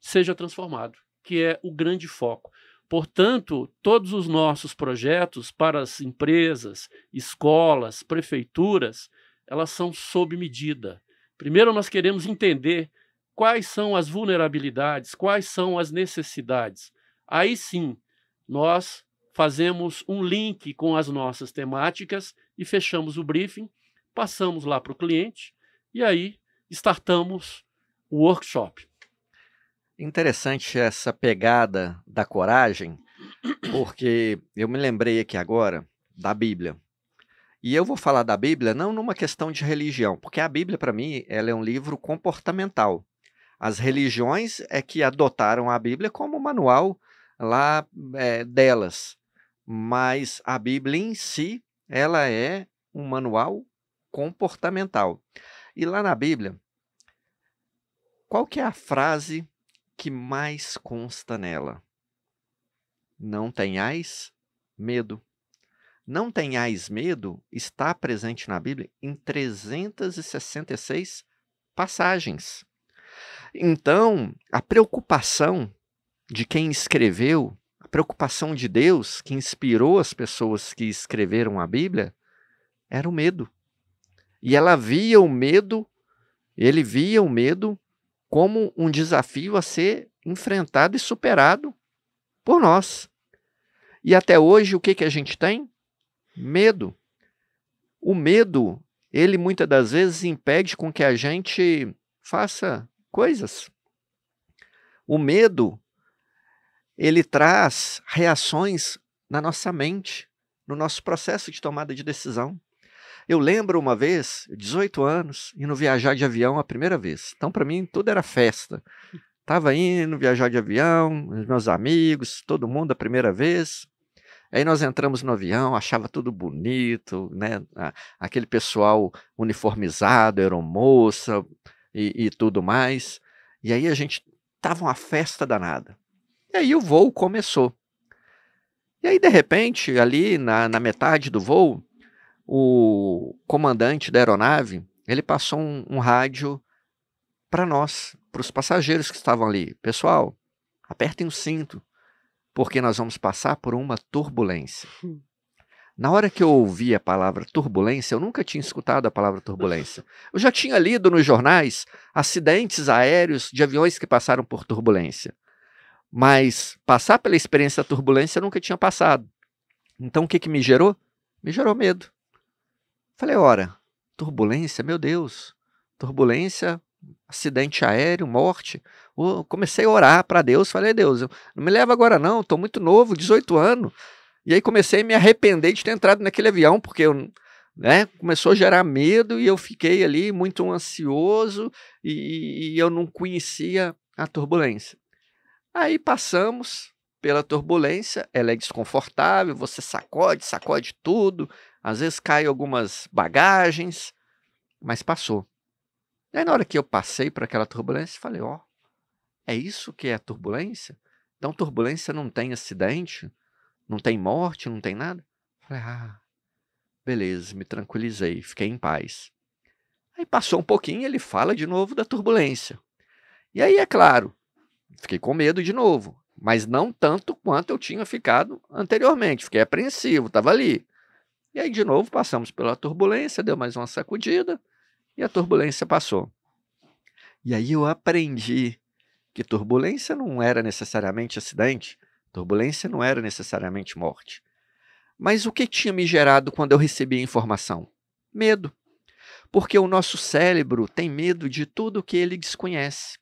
seja transformado, que é o grande foco. Portanto, todos os nossos projetos para as empresas, escolas, prefeituras, elas são sob medida. Primeiro, nós queremos entender quais são as vulnerabilidades, quais são as necessidades. Aí sim, nós fazemos um link com as nossas temáticas e fechamos o briefing, passamos lá para o cliente e aí startamos o workshop. Interessante essa pegada da coragem, porque eu me lembrei aqui agora da Bíblia. E eu vou falar da Bíblia não numa questão de religião, porque a Bíblia para mim ela é um livro comportamental. As religiões é que adotaram a Bíblia como manual lá é, delas mas a Bíblia em si, ela é um manual comportamental. E lá na Bíblia, qual que é a frase que mais consta nela? Não tenhais medo. Não tenhais medo está presente na Bíblia em 366 passagens. Então, a preocupação de quem escreveu preocupação de Deus que inspirou as pessoas que escreveram a Bíblia era o medo. E ela via o medo, ele via o medo como um desafio a ser enfrentado e superado por nós. E até hoje o que, que a gente tem? Medo. O medo, ele muitas das vezes impede com que a gente faça coisas. O medo ele traz reações na nossa mente, no nosso processo de tomada de decisão. Eu lembro uma vez, 18 anos, indo viajar de avião a primeira vez. Então, para mim, tudo era festa. Tava indo viajar de avião, meus amigos, todo mundo a primeira vez. Aí nós entramos no avião, achava tudo bonito, né? Aquele pessoal uniformizado, aeromoça e, e tudo mais. E aí a gente tava uma festa danada. E aí o voo começou. E aí, de repente, ali na, na metade do voo, o comandante da aeronave ele passou um, um rádio para nós, para os passageiros que estavam ali. Pessoal, apertem o cinto, porque nós vamos passar por uma turbulência. Hum. Na hora que eu ouvi a palavra turbulência, eu nunca tinha escutado a palavra turbulência. Eu já tinha lido nos jornais acidentes aéreos de aviões que passaram por turbulência. Mas passar pela experiência da turbulência eu nunca tinha passado. Então o que, que me gerou? Me gerou medo. Falei, ora, turbulência, meu Deus, turbulência, acidente aéreo, morte. Eu comecei a orar para Deus, falei, Deus, não me leva agora não, estou muito novo, 18 anos. E aí comecei a me arrepender de ter entrado naquele avião, porque eu, né, começou a gerar medo e eu fiquei ali muito ansioso e, e eu não conhecia a turbulência. Aí passamos pela turbulência, ela é desconfortável, você sacode, sacode tudo, às vezes cai algumas bagagens, mas passou. aí, na hora que eu passei por aquela turbulência, falei: ó, oh, é isso que é turbulência? Então, turbulência não tem acidente, não tem morte, não tem nada? Falei: ah, beleza, me tranquilizei, fiquei em paz. Aí passou um pouquinho, ele fala de novo da turbulência. E aí, é claro, Fiquei com medo de novo, mas não tanto quanto eu tinha ficado anteriormente. Fiquei apreensivo, estava ali. E aí, de novo, passamos pela turbulência, deu mais uma sacudida e a turbulência passou. E aí eu aprendi que turbulência não era necessariamente acidente, turbulência não era necessariamente morte. Mas o que tinha me gerado quando eu recebi a informação? Medo. Porque o nosso cérebro tem medo de tudo que ele desconhece.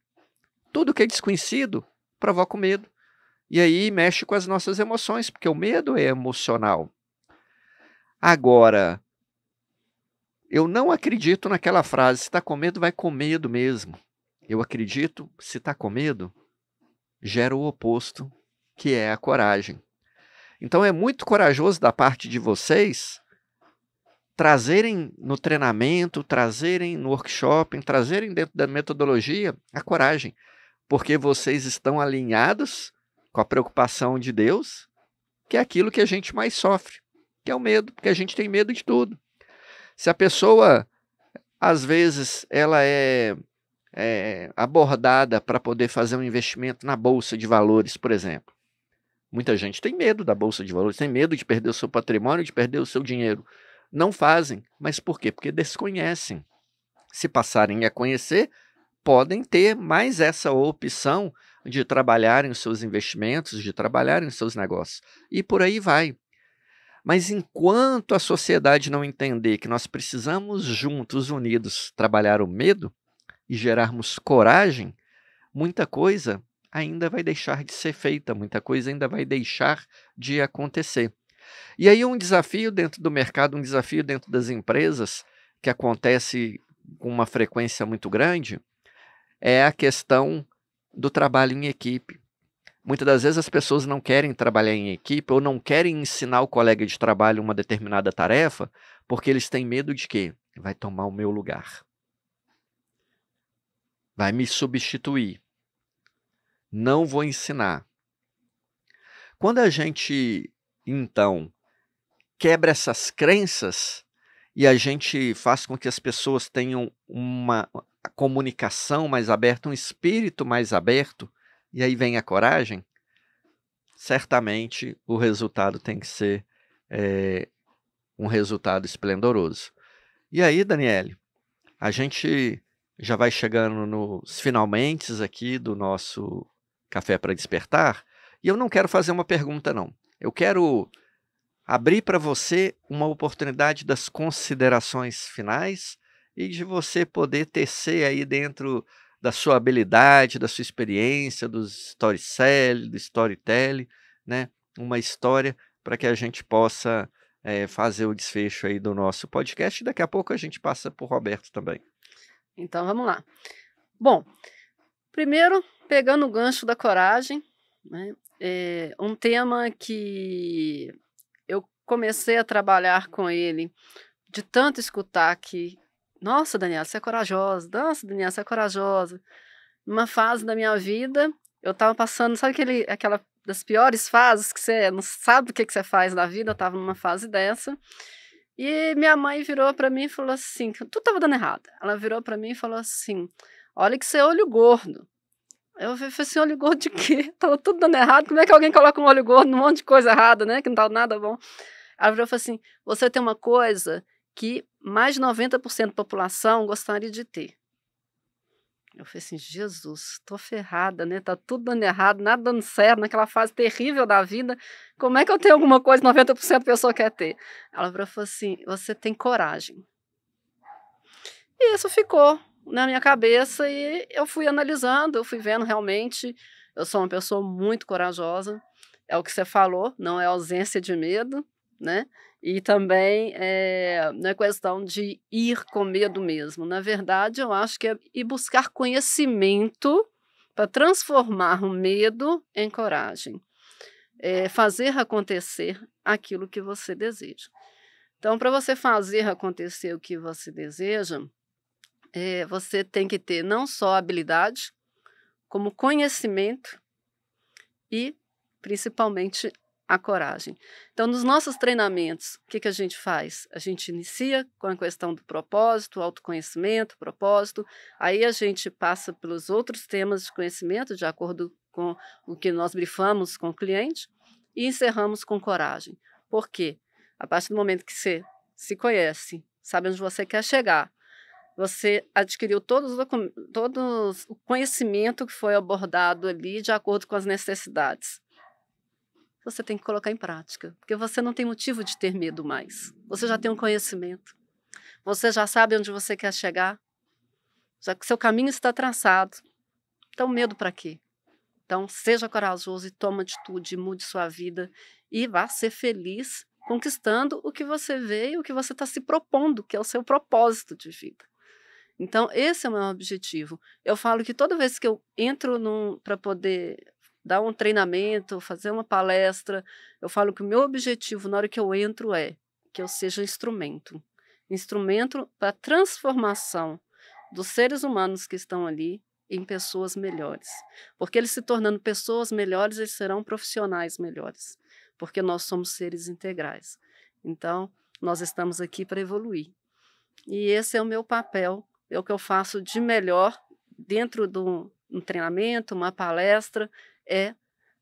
Tudo que é desconhecido provoca o medo. E aí mexe com as nossas emoções, porque o medo é emocional. Agora, eu não acredito naquela frase: se está com medo, vai com medo mesmo. Eu acredito, se está com medo, gera o oposto, que é a coragem. Então é muito corajoso da parte de vocês trazerem no treinamento, trazerem no workshop, trazerem dentro da metodologia a coragem porque vocês estão alinhados com a preocupação de Deus, que é aquilo que a gente mais sofre, que é o medo, porque a gente tem medo de tudo. Se a pessoa, às vezes, ela é, é abordada para poder fazer um investimento na bolsa de valores, por exemplo. Muita gente tem medo da bolsa de valores, tem medo de perder o seu patrimônio, de perder o seu dinheiro. Não fazem, mas por quê? Porque desconhecem. Se passarem a conhecer, podem ter mais essa opção de trabalharem os seus investimentos, de uhum. trabalharem os seus negócios. E por aí vai. Mas enquanto a sociedade não entender que nós precisamos juntos, unidos, trabalhar o medo e gerarmos coragem, muita coisa ainda vai deixar de ser feita, muita coisa ainda vai deixar de acontecer. E aí um desafio dentro do mercado, um desafio dentro das empresas que acontece com uma frequência muito grande, é a questão do trabalho em equipe. Muitas das vezes as pessoas não querem trabalhar em equipe ou não querem ensinar o colega de trabalho uma determinada tarefa porque eles têm medo de que vai tomar o meu lugar. Vai me substituir. Não vou ensinar. Quando a gente, então, quebra essas crenças e a gente faz com que as pessoas tenham uma, a comunicação mais aberta, um espírito mais aberto, e aí vem a coragem, certamente o resultado tem que ser é, um resultado esplendoroso. E aí, Daniele, a gente já vai chegando nos finalmente aqui do nosso Café para Despertar, e eu não quero fazer uma pergunta, não. Eu quero abrir para você uma oportunidade das considerações finais e de você poder tecer aí dentro da sua habilidade, da sua experiência, dos storytelling, do storytelling, né? Uma história para que a gente possa é, fazer o desfecho aí do nosso podcast. Daqui a pouco a gente passa por Roberto também. Então vamos lá. Bom, primeiro pegando o gancho da coragem, né? É um tema que eu comecei a trabalhar com ele de tanto escutar que nossa, Daniela, você é corajosa. Nossa, Daniela, você é corajosa. Uma fase da minha vida, eu tava passando, sabe aquele, aquela das piores fases que você não sabe o que, que você faz na vida? Eu tava numa fase dessa. E minha mãe virou para mim e falou assim: tudo tava dando errado. Ela virou para mim e falou assim: olha que você é olho gordo. Eu falei assim: olho gordo de quê? Tava tudo dando errado. Como é que alguém coloca um olho gordo num monte de coisa errada, né? Que não tá nada bom. Ela virou e falou assim: você tem uma coisa que mais de 90% da população gostaria de ter. Eu falei assim, Jesus, tô ferrada, né? Tá tudo dando errado, nada dando certo, naquela fase terrível da vida. Como é que eu tenho alguma coisa que 90% da pessoa quer ter? Ela falou assim, você tem coragem. E isso ficou na minha cabeça e eu fui analisando, eu fui vendo realmente. Eu sou uma pessoa muito corajosa. É o que você falou, não é ausência de medo, né? e também é, na questão de ir com medo mesmo. Na verdade, eu acho que é ir buscar conhecimento para transformar o medo em coragem, é fazer acontecer aquilo que você deseja. Então, para você fazer acontecer o que você deseja, é, você tem que ter não só habilidade, como conhecimento e principalmente a coragem. Então, nos nossos treinamentos, o que, que a gente faz? A gente inicia com a questão do propósito, autoconhecimento, propósito, aí a gente passa pelos outros temas de conhecimento, de acordo com o que nós brifamos com o cliente, e encerramos com coragem. Por quê? A partir do momento que você se conhece, sabe onde você quer chegar, você adquiriu todos, todo o conhecimento que foi abordado ali de acordo com as necessidades você tem que colocar em prática, porque você não tem motivo de ter medo mais. Você já tem um conhecimento, você já sabe onde você quer chegar, já que seu caminho está traçado. Então, medo para quê? Então, seja corajoso e toma atitude, mude sua vida e vá ser feliz conquistando o que você vê e o que você está se propondo, que é o seu propósito de vida. Então, esse é o meu objetivo. Eu falo que toda vez que eu entro para poder dar um treinamento, fazer uma palestra. Eu falo que o meu objetivo na hora que eu entro é que eu seja instrumento instrumento para transformação dos seres humanos que estão ali em pessoas melhores. Porque eles se tornando pessoas melhores, eles serão profissionais melhores. Porque nós somos seres integrais. Então, nós estamos aqui para evoluir. E esse é o meu papel, é o que eu faço de melhor dentro de um treinamento, uma palestra, é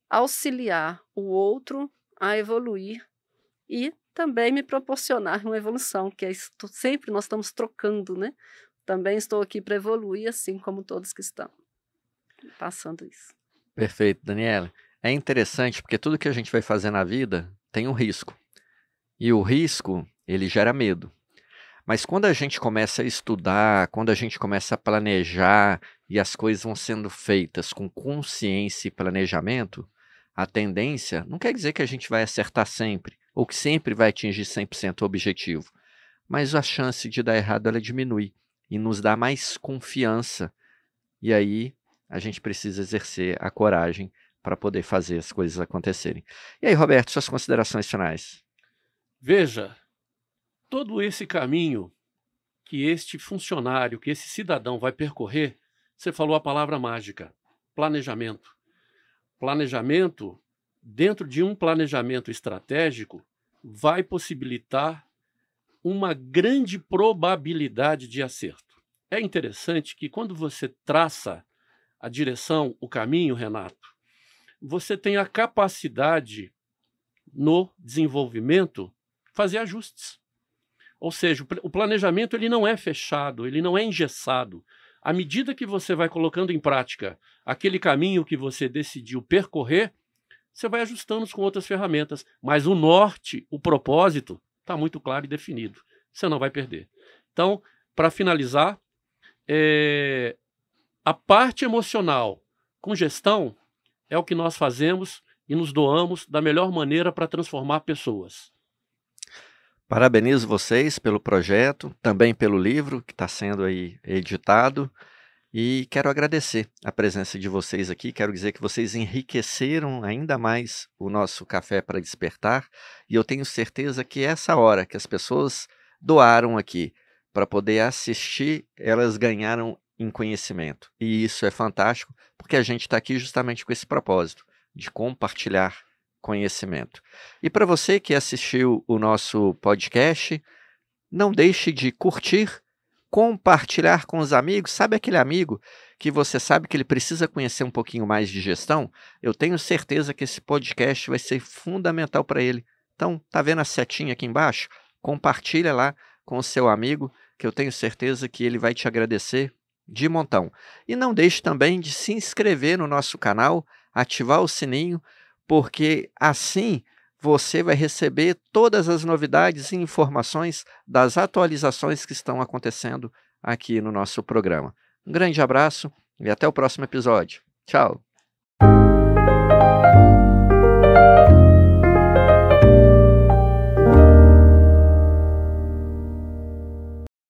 auxiliar o outro a evoluir e também me proporcionar uma evolução, que é isso sempre nós estamos trocando, né? Também estou aqui para evoluir, assim como todos que estão passando isso. Perfeito, Daniela. É interessante porque tudo que a gente vai fazer na vida tem um risco. E o risco, ele gera medo. Mas quando a gente começa a estudar, quando a gente começa a planejar, e as coisas vão sendo feitas com consciência e planejamento, a tendência não quer dizer que a gente vai acertar sempre ou que sempre vai atingir 100% o objetivo, mas a chance de dar errado ela diminui e nos dá mais confiança. E aí a gente precisa exercer a coragem para poder fazer as coisas acontecerem. E aí, Roberto, suas considerações finais. Veja, todo esse caminho que este funcionário, que esse cidadão vai percorrer, você falou a palavra mágica: planejamento. Planejamento, dentro de um planejamento estratégico, vai possibilitar uma grande probabilidade de acerto. É interessante que quando você traça a direção, o caminho, Renato, você tem a capacidade no desenvolvimento fazer ajustes. Ou seja, o planejamento ele não é fechado, ele não é engessado à medida que você vai colocando em prática aquele caminho que você decidiu percorrer, você vai ajustando com outras ferramentas. Mas o norte, o propósito, está muito claro e definido. Você não vai perder. Então, para finalizar, é... a parte emocional com gestão é o que nós fazemos e nos doamos da melhor maneira para transformar pessoas. Parabenizo vocês pelo projeto, também pelo livro que está sendo aí editado. E quero agradecer a presença de vocês aqui. Quero dizer que vocês enriqueceram ainda mais o nosso Café para Despertar. E eu tenho certeza que é essa hora que as pessoas doaram aqui para poder assistir, elas ganharam em conhecimento. E isso é fantástico, porque a gente está aqui justamente com esse propósito de compartilhar conhecimento. E para você que assistiu o nosso podcast, não deixe de curtir, compartilhar com os amigos. Sabe aquele amigo que você sabe que ele precisa conhecer um pouquinho mais de gestão? Eu tenho certeza que esse podcast vai ser fundamental para ele. Então, tá vendo a setinha aqui embaixo? Compartilha lá com o seu amigo, que eu tenho certeza que ele vai te agradecer de montão. E não deixe também de se inscrever no nosso canal, ativar o sininho porque assim você vai receber todas as novidades e informações das atualizações que estão acontecendo aqui no nosso programa. Um grande abraço e até o próximo episódio. Tchau!